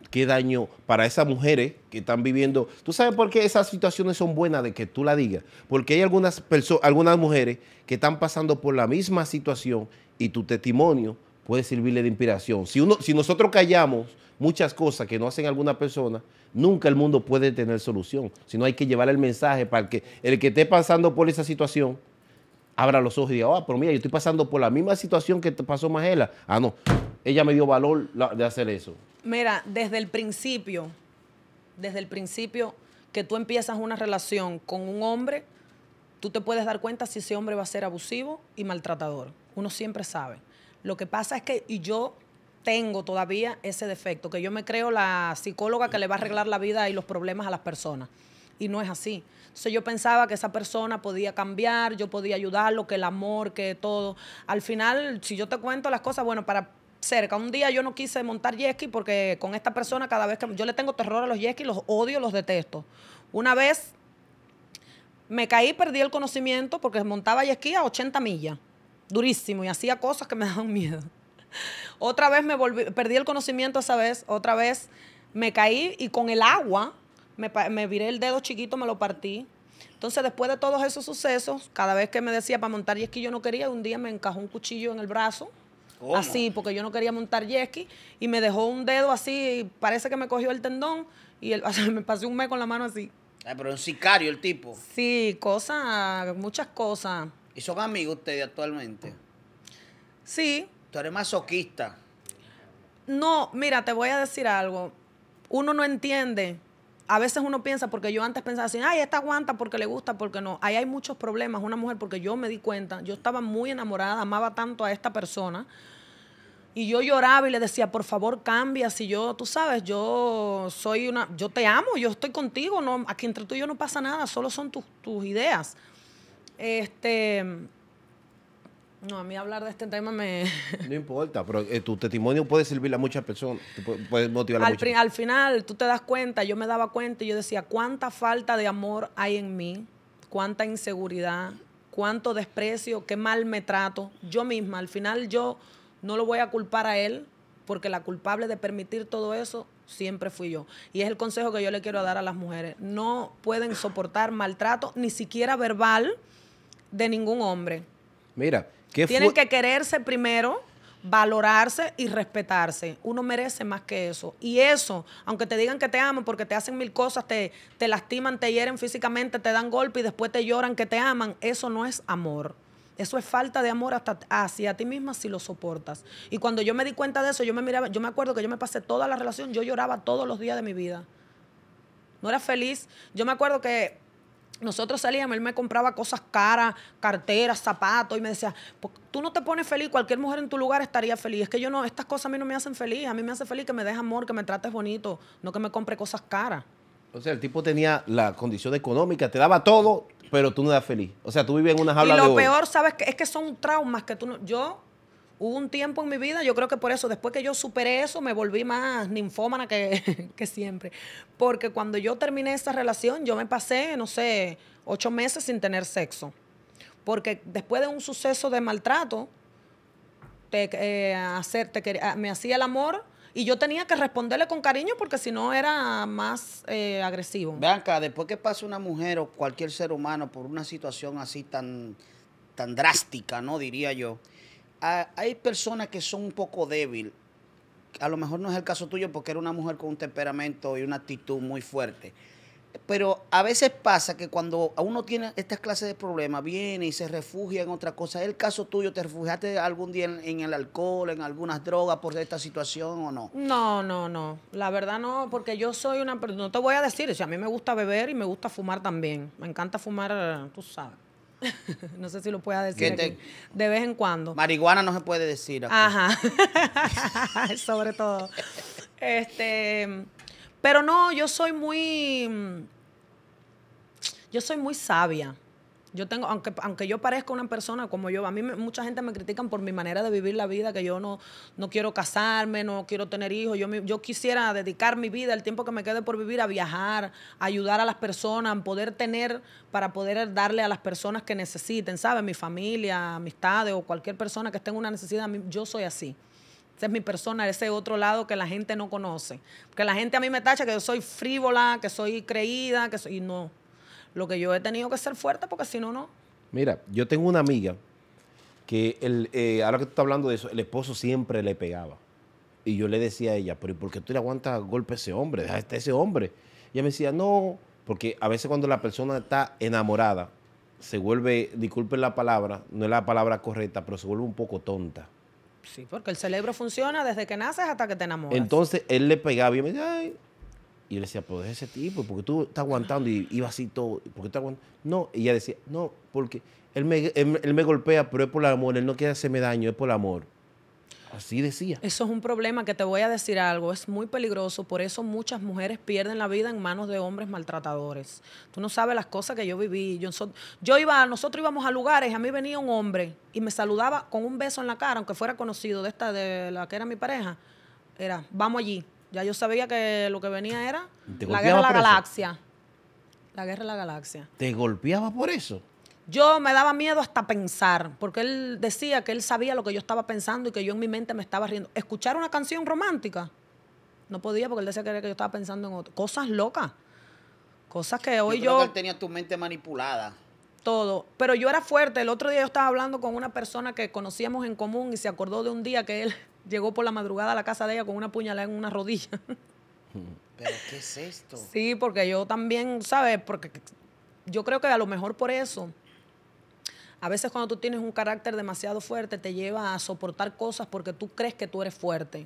Speaker 3: qué daño para esas mujeres que están viviendo. ¿Tú sabes por qué esas situaciones son buenas de que tú la digas? Porque hay algunas, personas, algunas mujeres que están pasando por la misma situación y tu testimonio puede servirle de inspiración. Si, uno, si nosotros callamos muchas cosas que no hacen alguna persona, nunca el mundo puede tener solución. Si no hay que llevar el mensaje para que el que esté pasando por esa situación abra los ojos y diga, ah, pero mira, yo estoy pasando por la misma situación que te pasó Magela. Ah, no, ella me dio valor de hacer eso.
Speaker 2: Mira, desde el principio, desde el principio que tú empiezas una relación con un hombre, tú te puedes dar cuenta si ese hombre va a ser abusivo y maltratador. Uno siempre sabe. Lo que pasa es que, y yo tengo todavía ese defecto, que yo me creo la psicóloga que le va a arreglar la vida y los problemas a las personas y no es así. Entonces yo pensaba que esa persona podía cambiar, yo podía ayudarlo, que el amor, que todo. Al final, si yo te cuento las cosas, bueno, para cerca. Un día yo no quise montar yesqui porque con esta persona cada vez que yo le tengo terror a los jet los odio, los detesto. Una vez me caí, perdí el conocimiento porque montaba yesqui a 80 millas, durísimo y hacía cosas que me daban miedo. Otra vez me volví, perdí el conocimiento esa vez, otra vez me caí y con el agua me, viré el dedo chiquito, me lo partí. Entonces, después de todos esos sucesos, cada vez que me decía para montar yesqui yo no quería, un día me encajó un cuchillo en el brazo, así, porque yo no quería montar yesqui, y me dejó un dedo así, parece que me cogió el tendón, y me pasé un mes con la mano así. ah pero un sicario el tipo. Sí, cosas, muchas cosas. ¿Y son amigos ustedes actualmente? Sí. Tú eres masoquista. No, mira, te voy a decir algo. Uno no entiende a veces uno piensa, porque yo antes pensaba así, ay, esta aguanta porque le gusta, porque no. Ahí hay muchos problemas. Una mujer, porque yo me di cuenta, yo estaba muy enamorada, amaba tanto a esta persona. Y yo lloraba y le decía, por favor, cambia. Si yo, tú sabes, yo soy una, yo te amo, yo estoy contigo, no, aquí entre tú y yo no pasa nada, solo son tus, tus ideas. Este, no, a mí hablar de este tema me...
Speaker 3: No importa, pero eh, tu testimonio puede servirle a muchas personas, puede motivar a muchas
Speaker 2: Al final, tú te das cuenta, yo me daba cuenta y yo decía, ¿cuánta falta de amor hay en mí? ¿Cuánta inseguridad? ¿Cuánto desprecio? ¿Qué mal me trato? Yo misma, al final yo no lo voy a culpar a él, porque la culpable de permitir todo eso siempre fui yo. Y es el consejo que yo le quiero dar a las mujeres. No pueden soportar maltrato, ni siquiera verbal, de ningún hombre.
Speaker 3: Mira, tienen que
Speaker 2: quererse primero, valorarse y respetarse. Uno merece más que eso. Y eso, aunque te digan que te aman porque te hacen mil cosas, te, te lastiman, te hieren físicamente, te dan golpe y después te lloran que te aman, eso no es amor. Eso es falta de amor hasta hacia ti misma si lo soportas. Y cuando yo me di cuenta de eso, yo me miraba, yo me acuerdo que yo me pasé toda la relación, yo lloraba todos los días de mi vida. No era feliz. Yo me acuerdo que nosotros salíamos, él me compraba cosas caras, carteras, zapatos, y me decía, pues, tú no te pones feliz, cualquier mujer en tu lugar estaría feliz. Es que yo no, estas cosas a mí no me hacen feliz, a mí me hace feliz que me des amor, que me trates bonito,
Speaker 3: no que me compre cosas caras. O sea, el tipo tenía la condición económica, te daba todo, pero tú no eras feliz. O sea, tú vivías en unas habla de Y lo peor,
Speaker 2: ¿sabes? Es que son traumas que tú no... Yo hubo un tiempo en mi vida, yo creo que por eso, después que yo superé eso, me volví más ninfómana que, que siempre. Porque cuando yo terminé esa relación, yo me pasé, no sé, ocho meses sin tener sexo. Porque después de un suceso de maltrato, te, eh, me hacía el amor y yo tenía que responderle con cariño porque si no era más eh, agresivo.
Speaker 1: Vean acá, después que pasa una mujer o cualquier ser humano por una situación así tan, tan drástica, ¿no? Diría yo, hay personas que son un poco débiles. A lo mejor no es el caso tuyo porque era una mujer con un temperamento y una actitud muy fuerte. Pero a veces pasa que cuando uno tiene estas clases de problemas, viene y se refugia en otra cosa. ¿Es el caso tuyo? ¿Te refugiaste algún día en, el alcohol, en algunas drogas por esta situación o no?
Speaker 2: No, no, no. La verdad no, porque yo soy una... No te voy a decir, Si a mí me gusta beber y me gusta fumar también. Me encanta fumar, tú sabes. no sé si lo pueda decir. De vez en cuando. Marihuana no se puede
Speaker 1: decir. Ajá.
Speaker 2: Sobre todo. Este. Pero no, yo soy muy. Yo soy muy sabia. Yo tengo, aunque, aunque yo parezca una persona como yo, a mí mucha gente me critican por mi manera de vivir la vida, que yo no, no quiero casarme, no quiero tener hijos. Yo, yo quisiera dedicar mi vida, el tiempo que me quede por vivir, a viajar, a ayudar a las personas, a poder tener, para poder darle a las personas que necesiten, ¿sabes? Mi familia, amistades o cualquier persona que tenga una necesidad, yo soy así. Esa es mi persona, ese otro lado que la gente no conoce. Porque la gente a mí me tacha que yo soy frívola, que soy creída, que soy... Y no, lo que yo he tenido que ser fuerte porque si no, no.
Speaker 3: Mira, yo tengo una amiga que el, eh, ahora que tú estás hablando de eso, el esposo siempre le pegaba. Y yo le decía a ella, pero por qué tú le aguantas golpe a ese hombre? Deja a ese hombre. Y ella me decía, no, porque a veces cuando la persona está enamorada, se vuelve, disculpen la palabra, no es la palabra correcta, pero se vuelve un poco tonta. Sí,
Speaker 2: porque el cerebro funciona desde que naces hasta que te enamoras.
Speaker 3: Entonces él le pegaba y me decía, ay, y yo le decía, pues ese tipo, porque tú estás aguantando y iba así todo, porque estás No, y ella decía, no, porque él me, golpea, pero es por el amor, él no quiere hacerme daño, es por el amor. Así decía. Eso es un
Speaker 2: problema que te voy a decir algo, es muy peligroso, por eso muchas mujeres pierden la vida en manos de hombres maltratadores. Tú no sabes las cosas que yo viví. Yo, yo iba, nosotros íbamos a lugares, a mí venía un hombre y me saludaba con un beso en la cara, aunque fuera conocido de esta de la que era mi pareja. Era, vamos allí. Ya yo sabía que lo que venía era
Speaker 3: la guerra de la galaxia.
Speaker 2: La guerra de la galaxia.
Speaker 3: ¿Te golpeaba por eso?
Speaker 2: Yo me daba miedo hasta pensar, porque él decía que él sabía lo que yo estaba pensando y que yo en mi mente me estaba riendo. Escuchar una canción romántica no podía porque él decía que, que yo estaba pensando en otro. Cosas locas. Cosas que hoy yo. él tenía tu mente manipulada. Todo. Pero yo era fuerte. El otro día yo estaba hablando con una persona que conocíamos en común y se acordó de un día que él llegó por la madrugada a la casa de ella con una puñalada en una rodilla.
Speaker 1: ¿Pero qué es esto?
Speaker 2: Sí, porque yo también, ¿sabes? Porque yo creo que a lo mejor por eso, a veces cuando tú tienes un carácter demasiado fuerte, te lleva a soportar cosas porque tú crees que tú eres fuerte.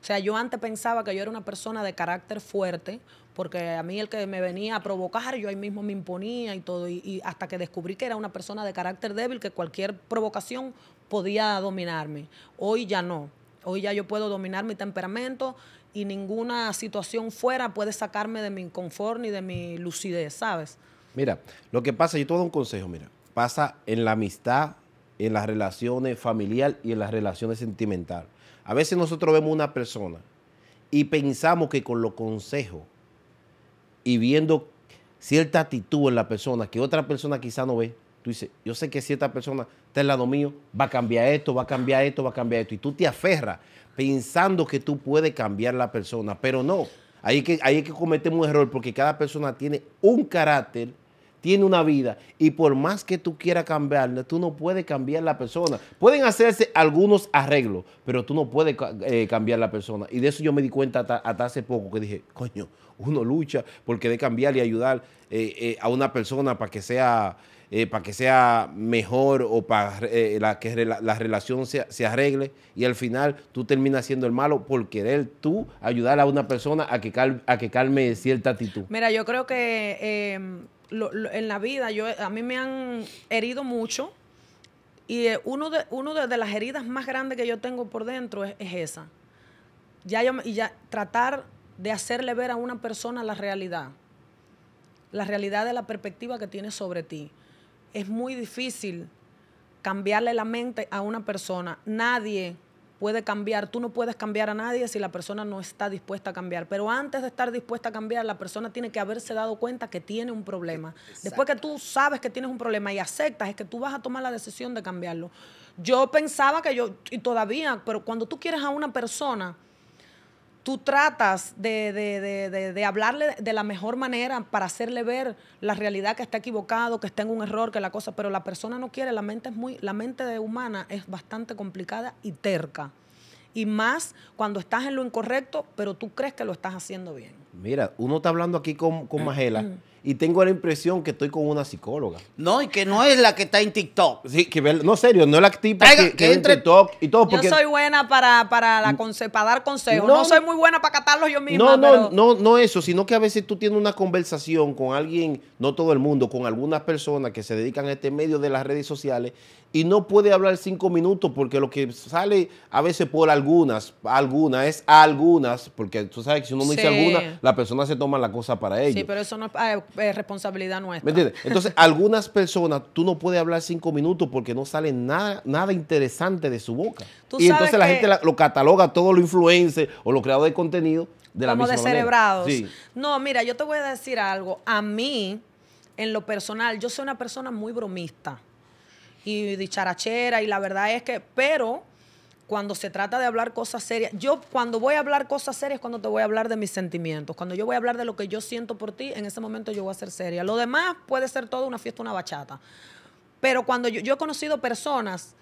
Speaker 2: O sea, yo antes pensaba que yo era una persona de carácter fuerte, porque a mí el que me venía a provocar, yo ahí mismo me imponía y todo, y, y hasta que descubrí que era una persona de carácter débil, que cualquier provocación podía dominarme. Hoy ya no. Hoy ya yo puedo dominar mi temperamento y ninguna situación fuera puede sacarme de mi inconfort ni de mi lucidez, ¿sabes?
Speaker 3: Mira, lo que pasa, yo te voy un consejo, mira, pasa en la amistad, en las relaciones familiares y en las relaciones sentimentales. A veces nosotros vemos una persona y pensamos que con los consejos y viendo cierta actitud en la persona que otra persona quizá no ve, Tú dices, yo sé que cierta persona está al lado mío, va a cambiar esto, va a cambiar esto, va a cambiar esto. Y tú te aferras pensando que tú puedes cambiar la persona, pero no. Ahí hay que, ahí que cometemos un error porque cada persona tiene un carácter, tiene una vida y por más que tú quieras cambiarla, tú no puedes cambiar la persona. Pueden hacerse algunos arreglos, pero tú no puedes eh, cambiar la persona. Y de eso yo me di cuenta hasta, hace poco que dije, coño, uno lucha porque de cambiar y ayudar eh, eh, a una persona para que sea... Eh, para que sea mejor o para eh, la, que la, relación se, arregle y al final tú terminas siendo el malo por querer tú ayudar a una persona a que, a que calme cierta actitud.
Speaker 2: Mira, yo creo que em, en la vida yo, a mí me han herido mucho y eh, uno de, uno de, las heridas más grandes que yo tengo por dentro es, esa. Ya yo, y ya tratar de hacerle ver a una persona la realidad, la realidad de la perspectiva que tiene sobre ti es muy difícil cambiarle la mente a una persona. Nadie puede cambiar, tú no puedes cambiar a nadie si la persona no está dispuesta a cambiar. Pero antes de estar dispuesta a cambiar, la persona tiene que haberse dado cuenta que tiene un problema. E-, Después que tú sabes que tienes un problema y aceptas, es que tú vas a tomar la decisión de cambiarlo. Yo pensaba que yo, y todavía, pero cuando tú quieres a una persona, tú tratas de, de, de, de, hablarle de la mejor manera para hacerle ver la realidad que está equivocado, que está en un error, que la cosa, pero la persona no quiere, la mente es muy, la mente de humana es bastante complicada y terca. Y más cuando estás en lo incorrecto, pero tú crees que lo estás haciendo bien.
Speaker 3: Mira, uno está hablando aquí con, con Magela. Mm y tengo la impresión que estoy con una psicóloga. No,
Speaker 1: y
Speaker 2: que no es la que está en TikTok.
Speaker 3: Sí, que no, serio, no es la tipa que, está entre en TikTok y todo. Porque... Yo soy
Speaker 2: buena para, dar consejos. No, soy muy buena para catarlos yo misma. No, no,
Speaker 3: no, no eso, sino que a veces tú tienes una conversación con alguien, no todo el mundo, con algunas personas que se dedican a este medio de las redes sociales y no puede hablar cinco minutos porque lo que sale a veces por algunas, algunas, es algunas, porque tú sabes que si uno no dice algunas, la persona se toma la cosa para ellos. Sí,
Speaker 2: pero eso no es, ah, responsabilidad nuestra.
Speaker 3: Entonces, algunas personas tú no puedes hablar cinco minutos porque no sale nada, nada interesante de su boca. y entonces la gente lo cataloga, todo lo influencer o lo creadores de contenido de la como de
Speaker 2: No, mira, yo te voy a decir algo. A mí, en lo personal, yo soy una persona muy bromista y dicharachera y la verdad es que, pero cuando se trata de hablar cosas serias, yo cuando voy a hablar cosas serias es cuando te voy a hablar de mis sentimientos, cuando yo voy a hablar de lo que yo siento por ti, en ese momento yo voy a ser seria. Lo demás puede ser todo una fiesta, una bachata. Pero cuando yo, he conocido personas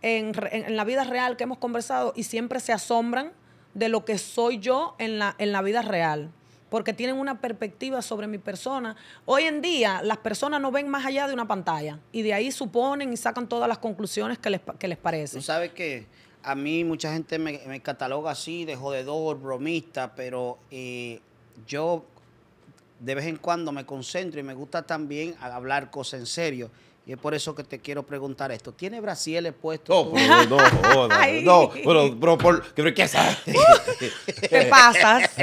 Speaker 2: en, en, la vida real que hemos conversado y siempre se asombran de lo que soy yo en la, en la vida real porque tienen una perspectiva sobre mi persona. Hoy en día las personas no ven más allá de una pantalla y de ahí suponen y sacan todas las conclusiones que les, que les parece. ¿Tú sabes qué?
Speaker 1: A mí mucha gente me, cataloga así, de jodedor, bromista, pero eh, yo de vez en cuando me concentro y me gusta también hablar cosas en serio. Y es por eso que te quiero preguntar esto. ¿Tiene el puesto? No, no, no, no,
Speaker 3: pero, por, ¿qué, qué pasas.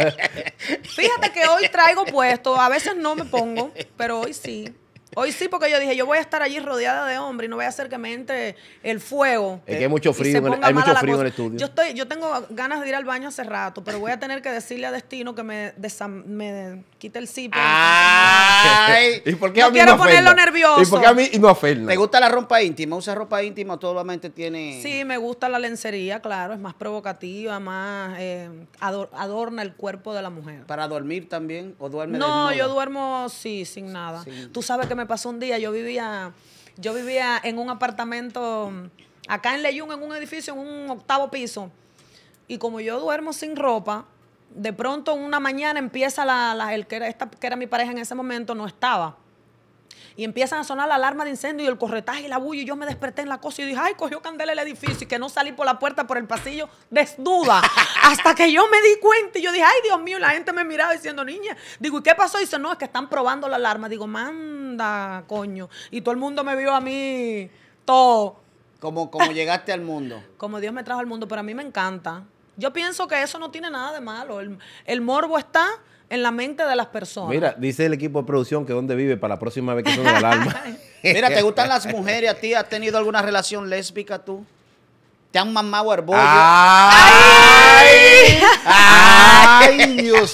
Speaker 2: Fíjate que hoy traigo puesto. A veces no me pongo, pero hoy sí. Hoy sí, porque yo dije, yo voy a estar allí rodeada de hombres y no voy a hacer que me entre el fuego. Es que hay mucho frío, el, hay mucho frío en el estudio. Yo, estoy, yo tengo ganas de ir al baño hace rato, pero voy a tener que decirle a Destino que me, me quite el zipper. ¡Ay! ¿Y por qué a mí quiero ponerlo nervioso. ¿Y por qué a mí
Speaker 1: no ¿Te gusta
Speaker 2: la ropa íntima? ¿Usa
Speaker 1: ropa íntima totalmente tiene...? Sí,
Speaker 2: me gusta la lencería, claro. Es más provocativa, más... Eh, adorna el cuerpo de la mujer. ¿Para
Speaker 1: dormir también? ¿O duerme No, yo
Speaker 2: duermo, sí, sin nada. Tú sabes que me pasó un día, yo vivía, yo vivía en un apartamento acá en Leyún, en un edificio, en un octavo piso. Y como yo duermo sin ropa, de pronto una mañana empieza la, la el que era, esta, que era mi pareja en ese momento, no estaba y empiezan a sonar la alarma de incendio y el corretaje y la bulla. Y yo me desperté en la cosa y dije, ay, cogió candela el edificio y que no salí por la puerta, por el pasillo, desnuda. Hasta que yo me di cuenta y yo dije, ay, Dios mío, la gente me miraba diciendo, niña. Digo, ¿y qué pasó? Y dice, no, es que están probando la alarma. Digo, manda, coño. Y todo el mundo me vio a mí, todo. Como, como llegaste al mundo. Como Dios me trajo al mundo, pero a mí me encanta. Yo pienso que eso no tiene nada de malo. El, el morbo está en la mente de las personas. Mira,
Speaker 3: dice el equipo de producción que dónde vive para la próxima vez que suene la alarma.
Speaker 1: Mira, ¿te gustan las mujeres? ¿A ti has tenido alguna relación lésbica tú? Te han mamado
Speaker 2: herbollo. ¡Ay! ¡Ay! Dios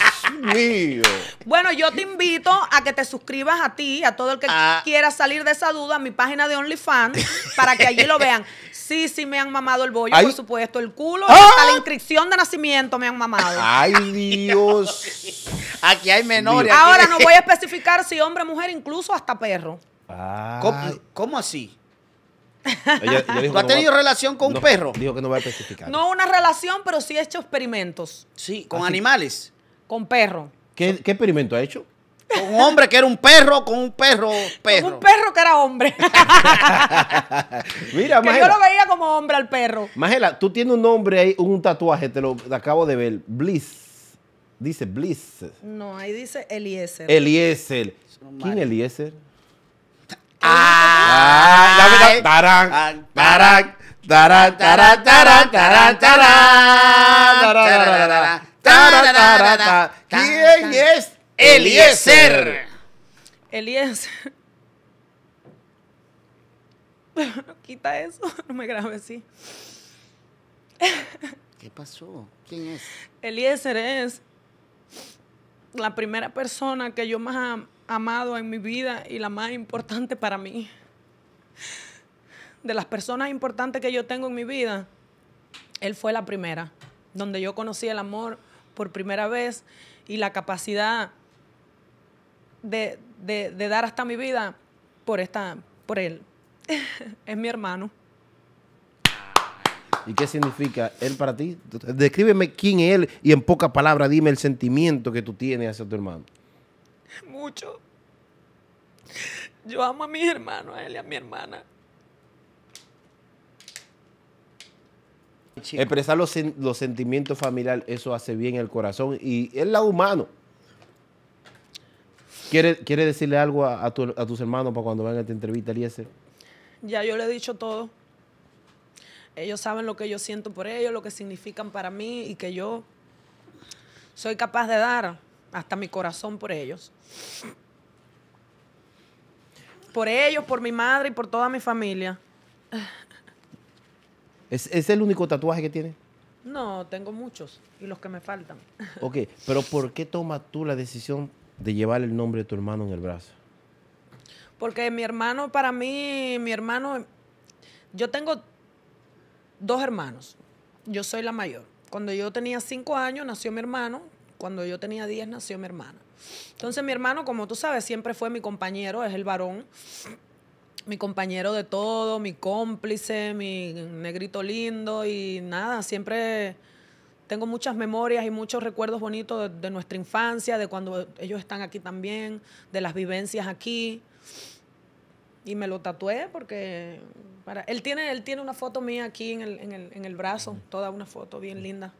Speaker 2: mío! Bueno, yo te invito a que te suscribas a ti, a todo el que ah. quiera salir de esa duda, a mi página de OnlyFans, para que allí lo vean. Sí, sí, me han mamado el bollo, por supuesto, el culo, ¡Ah! hasta la inscripción de nacimiento me han mamado. Ay, Dios. aquí hay menores. Ahora no voy a especificar si hombre, mujer, incluso hasta perro. ¿Cómo, así? Ella, ¿Tú has tenido relación con un perro?
Speaker 1: Dijo que no va a especificar.
Speaker 2: No una relación, pero sí he hecho experimentos Sí, con animales. con perro.
Speaker 3: ¿Qué, qué experimento ha hecho?
Speaker 2: un hombre que era un perro, con un perro, perro. un perro que era hombre.
Speaker 3: Mira, Que yo lo
Speaker 2: veía como hombre al perro.
Speaker 3: Magela, tú tienes un nombre ahí, un tatuaje, te lo acabo de ver. Bliss. Dice Bliss.
Speaker 2: No, ahí dice Eliezer.
Speaker 3: Eliezer. ¿Quién Eliezer? Ah, ah, tarán, tarán, tarán, tarán, tarán, tarán, tarán, tarán, tarán, tarán, tarán, ¿Quién
Speaker 2: es Eliezer. Eliezer. Quita eso, no me grabe, sí.
Speaker 1: ¿Qué pasó?
Speaker 2: ¿Quién es? Eliezer es la primera persona que yo más amado en mi vida y la más importante para mí. De las personas importantes que yo tengo en mi vida, él fue la primera, donde yo conocí el amor por primera vez y la capacidad de, de, dar hasta mi vida por, esta, por él. es mi hermano.
Speaker 3: ¿Y qué significa él para ti? Descríbeme quién es él y en pocas palabras dime el sentimiento que tú tienes hacia tu hermano.
Speaker 2: Mucho. Yo amo a mis hermanos, a él y a mi hermana.
Speaker 3: Expresar los, los sentimientos familiares, eso hace bien el corazón y el lado humano. ¿Quieres decirle algo a, tus hermanos para cuando vengan a esta entrevista, Eliezer?
Speaker 2: Ya yo le he dicho todo. Ellos saben lo que yo siento por ellos, lo que significan para mí y que yo soy capaz de dar hasta mi corazón por ellos. Por ellos, por mi madre y por toda mi familia.
Speaker 3: ¿Es, es el único tatuaje que tiene?
Speaker 2: No, tengo muchos y los que me faltan.
Speaker 3: Ok, pero ¿por qué tomas tú la decisión de llevar el nombre de tu hermano en el brazo?
Speaker 2: Porque mi hermano, para mí, mi hermano, yo tengo dos hermanos. Yo soy la mayor. Cuando yo tenía cinco años nació mi hermano. Cuando yo tenía diez nació mi hermana. Entonces mi hermano, como tú sabes, siempre fue mi compañero, es el varón. Mi compañero de todo, mi cómplice, mi negrito lindo y nada, siempre tengo muchas memorias y muchos recuerdos bonitos de, nuestra infancia, de cuando ellos están aquí también, de las vivencias aquí. Y me lo tatué porque para, él, tiene, él tiene una foto mía aquí en el, en el, en el brazo, toda una foto bien linda.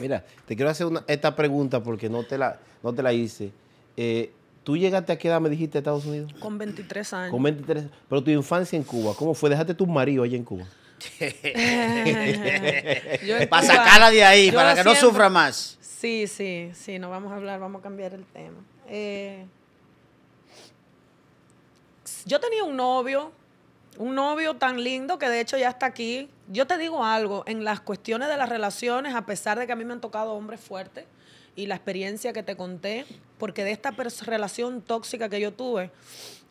Speaker 3: Mira, te quiero hacer una, esta pregunta porque no te la, no te la hice. Eh, ¿Tú llegaste a qué edad, me dijiste, a Estados Unidos?
Speaker 2: Con 23 años. Con
Speaker 3: 23 Pero tu infancia en Cuba, ¿cómo fue? ¿Dejaste tu marido allá en Cuba?
Speaker 2: para sacarla de ahí, para que no sufra más. Sí, sí, sí, no vamos a hablar, vamos a cambiar el tema. Eh, yo tenía un novio, un novio tan lindo que de hecho ya está aquí. Yo te digo algo, en las cuestiones de las relaciones, a pesar de que a mí me han tocado hombres fuertes y la experiencia que te conté, porque de esta relación tóxica que yo tuve,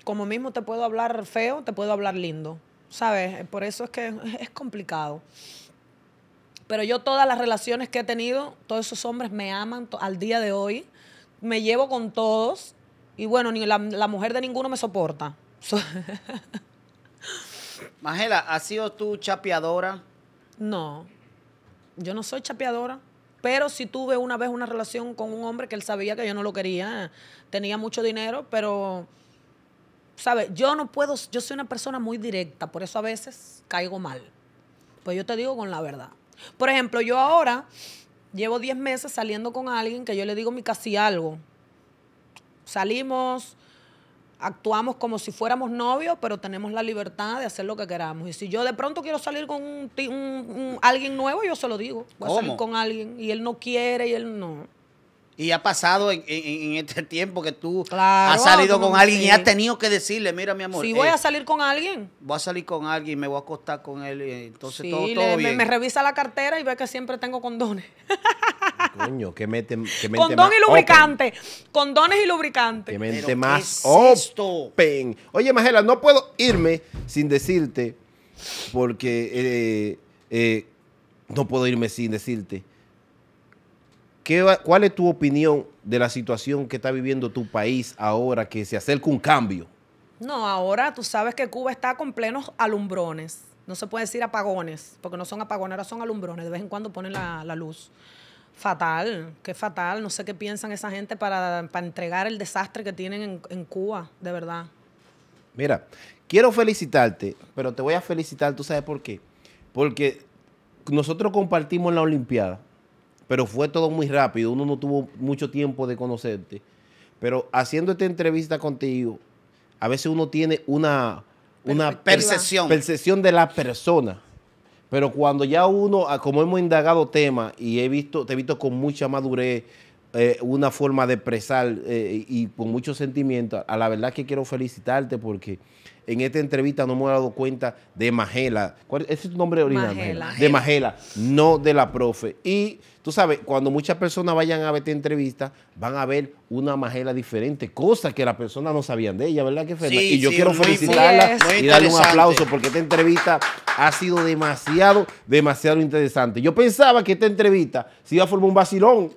Speaker 2: como mismo te puedo hablar feo, te puedo hablar lindo. ¿sabes? Por eso es que es complicado. Pero yo todas las relaciones que he tenido, todos esos hombres me aman al día de hoy, me llevo con todos y bueno, ni la, mujer de ninguno me soporta. Magela, ¿has sido tú chapeadora? No, yo no soy chapeadora. Pero sí tuve una vez una relación con un hombre que él sabía que yo no lo quería. Tenía mucho dinero, pero ¿sabes? Yo no puedo, yo soy una persona muy directa, por eso a veces caigo mal. Pues yo te digo con la verdad. Por ejemplo, yo ahora llevo 10 meses saliendo con alguien que yo le digo mi casi algo. Salimos, actuamos como si fuéramos novios, pero tenemos la libertad de hacer lo que queramos. Y si yo de pronto quiero salir con alguien nuevo, yo se lo digo. Voy a salir con alguien y él no quiere y él no.
Speaker 1: Y ha pasado en, este tiempo que tú has salido con alguien y has tenido que decirle, mira mi amor. Si voy a eh,
Speaker 2: salir con alguien.
Speaker 1: Voy a salir con alguien, me voy a acostar con él. entonces todo, bien. Me,
Speaker 2: revisa la cartera y ve que siempre tengo condones.
Speaker 3: Coño, que mete que Condón y lubricante.
Speaker 2: Condones y lubricante. Que mete
Speaker 3: más Oye, Magela, no puedo irme sin decirte, porque eh, eh, no puedo irme sin decirte ¿Cuál es tu opinión de la situación que está viviendo tu país ahora que se acerca un cambio?
Speaker 2: No, ahora tú sabes que Cuba está con plenos alumbrones. No se puede decir apagones, porque no son apagones, ahora son alumbrones. De vez en cuando ponen la, luz. Fatal, qué fatal. No sé qué piensan esa gente para, entregar el desastre que tienen en, Cuba, de verdad.
Speaker 3: Mira, quiero felicitarte, pero te voy a felicitar, ¿tú sabes por qué? Porque nosotros compartimos la Olimpiada pero fue todo muy rápido, uno no tuvo mucho tiempo de conocerte. Pero haciendo esta entrevista contigo, a veces uno tiene una, una percepción. percepción de la persona. Pero cuando ya uno, ah, como hemos indagado temas y he visto, te he visto con mucha madurez, eh, una forma de expresar eh, y con mucho sentimiento, a la verdad que quiero felicitarte porque en esta entrevista no me he dado cuenta de Magela. ¿Cuál, es tu nombre original? Magela. De Magela, no de la profe. Y tú sabes, cuando muchas personas vayan a ver esta entrevista, van a ver una Magela diferente, cosa que las personas no sabían de ella, ¿verdad que y yo quiero felicitarla y darle un aplauso porque esta entrevista ha sido demasiado, demasiado interesante. Yo pensaba que esta entrevista se iba a formar un vacilón.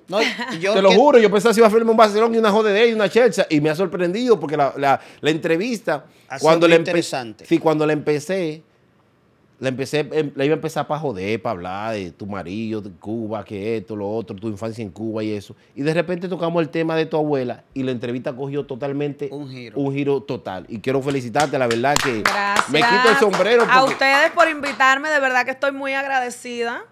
Speaker 3: Te lo juro, yo pensaba que se iba a formar un vacilón y una jode de y una chelcha. Y me ha sorprendido porque la entrevista cuando le interesante. Sí, cuando le empecé, le empecé, em, iba a empezar para joder, para hablar de tu marido, de Cuba, que esto, lo otro, tu infancia en Cuba y eso. Y de repente tocamos el tema de tu abuela y la entrevista cogió totalmente un giro, un giro total. Y quiero felicitarte, la verdad que me quito el sombrero. A
Speaker 2: ustedes por invitarme, de verdad que estoy muy agradecida.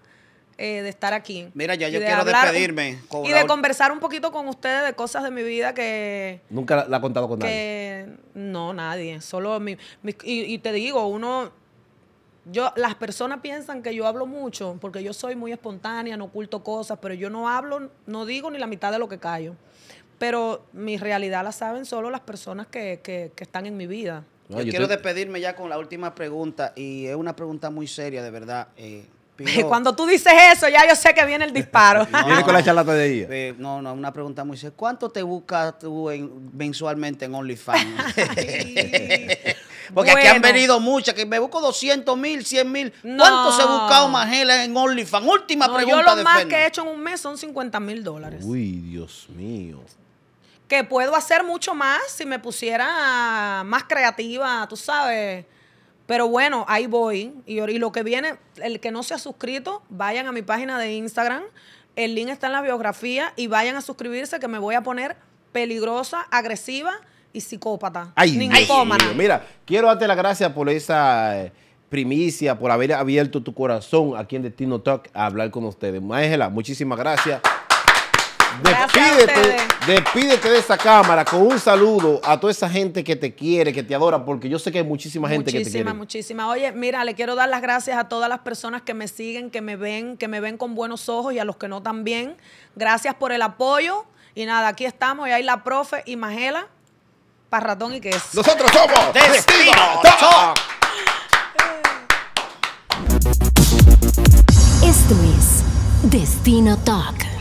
Speaker 2: Eh, de estar aquí. Mira, ya yo quiero despedirme. y de conversar un poquito con ustedes de cosas de mi vida que...
Speaker 3: Nunca la, ha contado con
Speaker 2: nadie. No, nadie. Solo mi, y, te digo, uno yo las personas piensan que yo hablo mucho porque yo soy muy espontánea, no oculto cosas, pero yo no hablo, no digo ni la mitad de lo que callo. Pero mi realidad la saben solo las personas que, que, están en mi vida. yo, quiero despedirme ya
Speaker 1: con la última pregunta y es una pregunta muy seria, de verdad. Eh, Cuando tú dices eso,
Speaker 2: ya yo sé que viene el disparo.
Speaker 3: viene con la charlata de
Speaker 1: ella. no, no, una pregunta muy sencilla. ¿Cuánto te buscas tú mensualmente en OnlyFans? Porque aquí han venido muchas, que me busco 200 mil, 100 mil. ¿Cuánto se ha buscado Magela en OnlyFans? Última no, pregunta. Yo lo más que
Speaker 2: he hecho en un mes son 50 mil dólares.
Speaker 3: Uy, Dios mío.
Speaker 2: Que puedo hacer mucho más si me pusiera más creativa, tú sabes. Pero bueno, ahí voy. Y, lo que viene, el que no se ha suscrito, vayan a mi página de Instagram. El link está en la biografía y vayan a suscribirse que me voy a poner peligrosa, agresiva y psicópata. Ay, mira,
Speaker 3: quiero darte las gracias por esa eh, primicia, por haber abierto tu corazón aquí en Destino Talk a hablar con ustedes. Maégela, muchísimas gracias. Despídete, despídete de esa cámara con un saludo a toda esa gente que te quiere, que te adora, porque yo sé que hay muchísima gente que te quiere. Muchísima,
Speaker 2: muchísima. Oye, mira, le quiero dar las gracias a todas las personas que me siguen, que me ven, que me ven con buenos ojos y a los que no también. Gracias por el apoyo. Y nada, aquí estamos. Y ahí la profe y Magela, Parratón y es Nosotros somos Destino
Speaker 1: Talk.
Speaker 3: Esto es Destino Talk.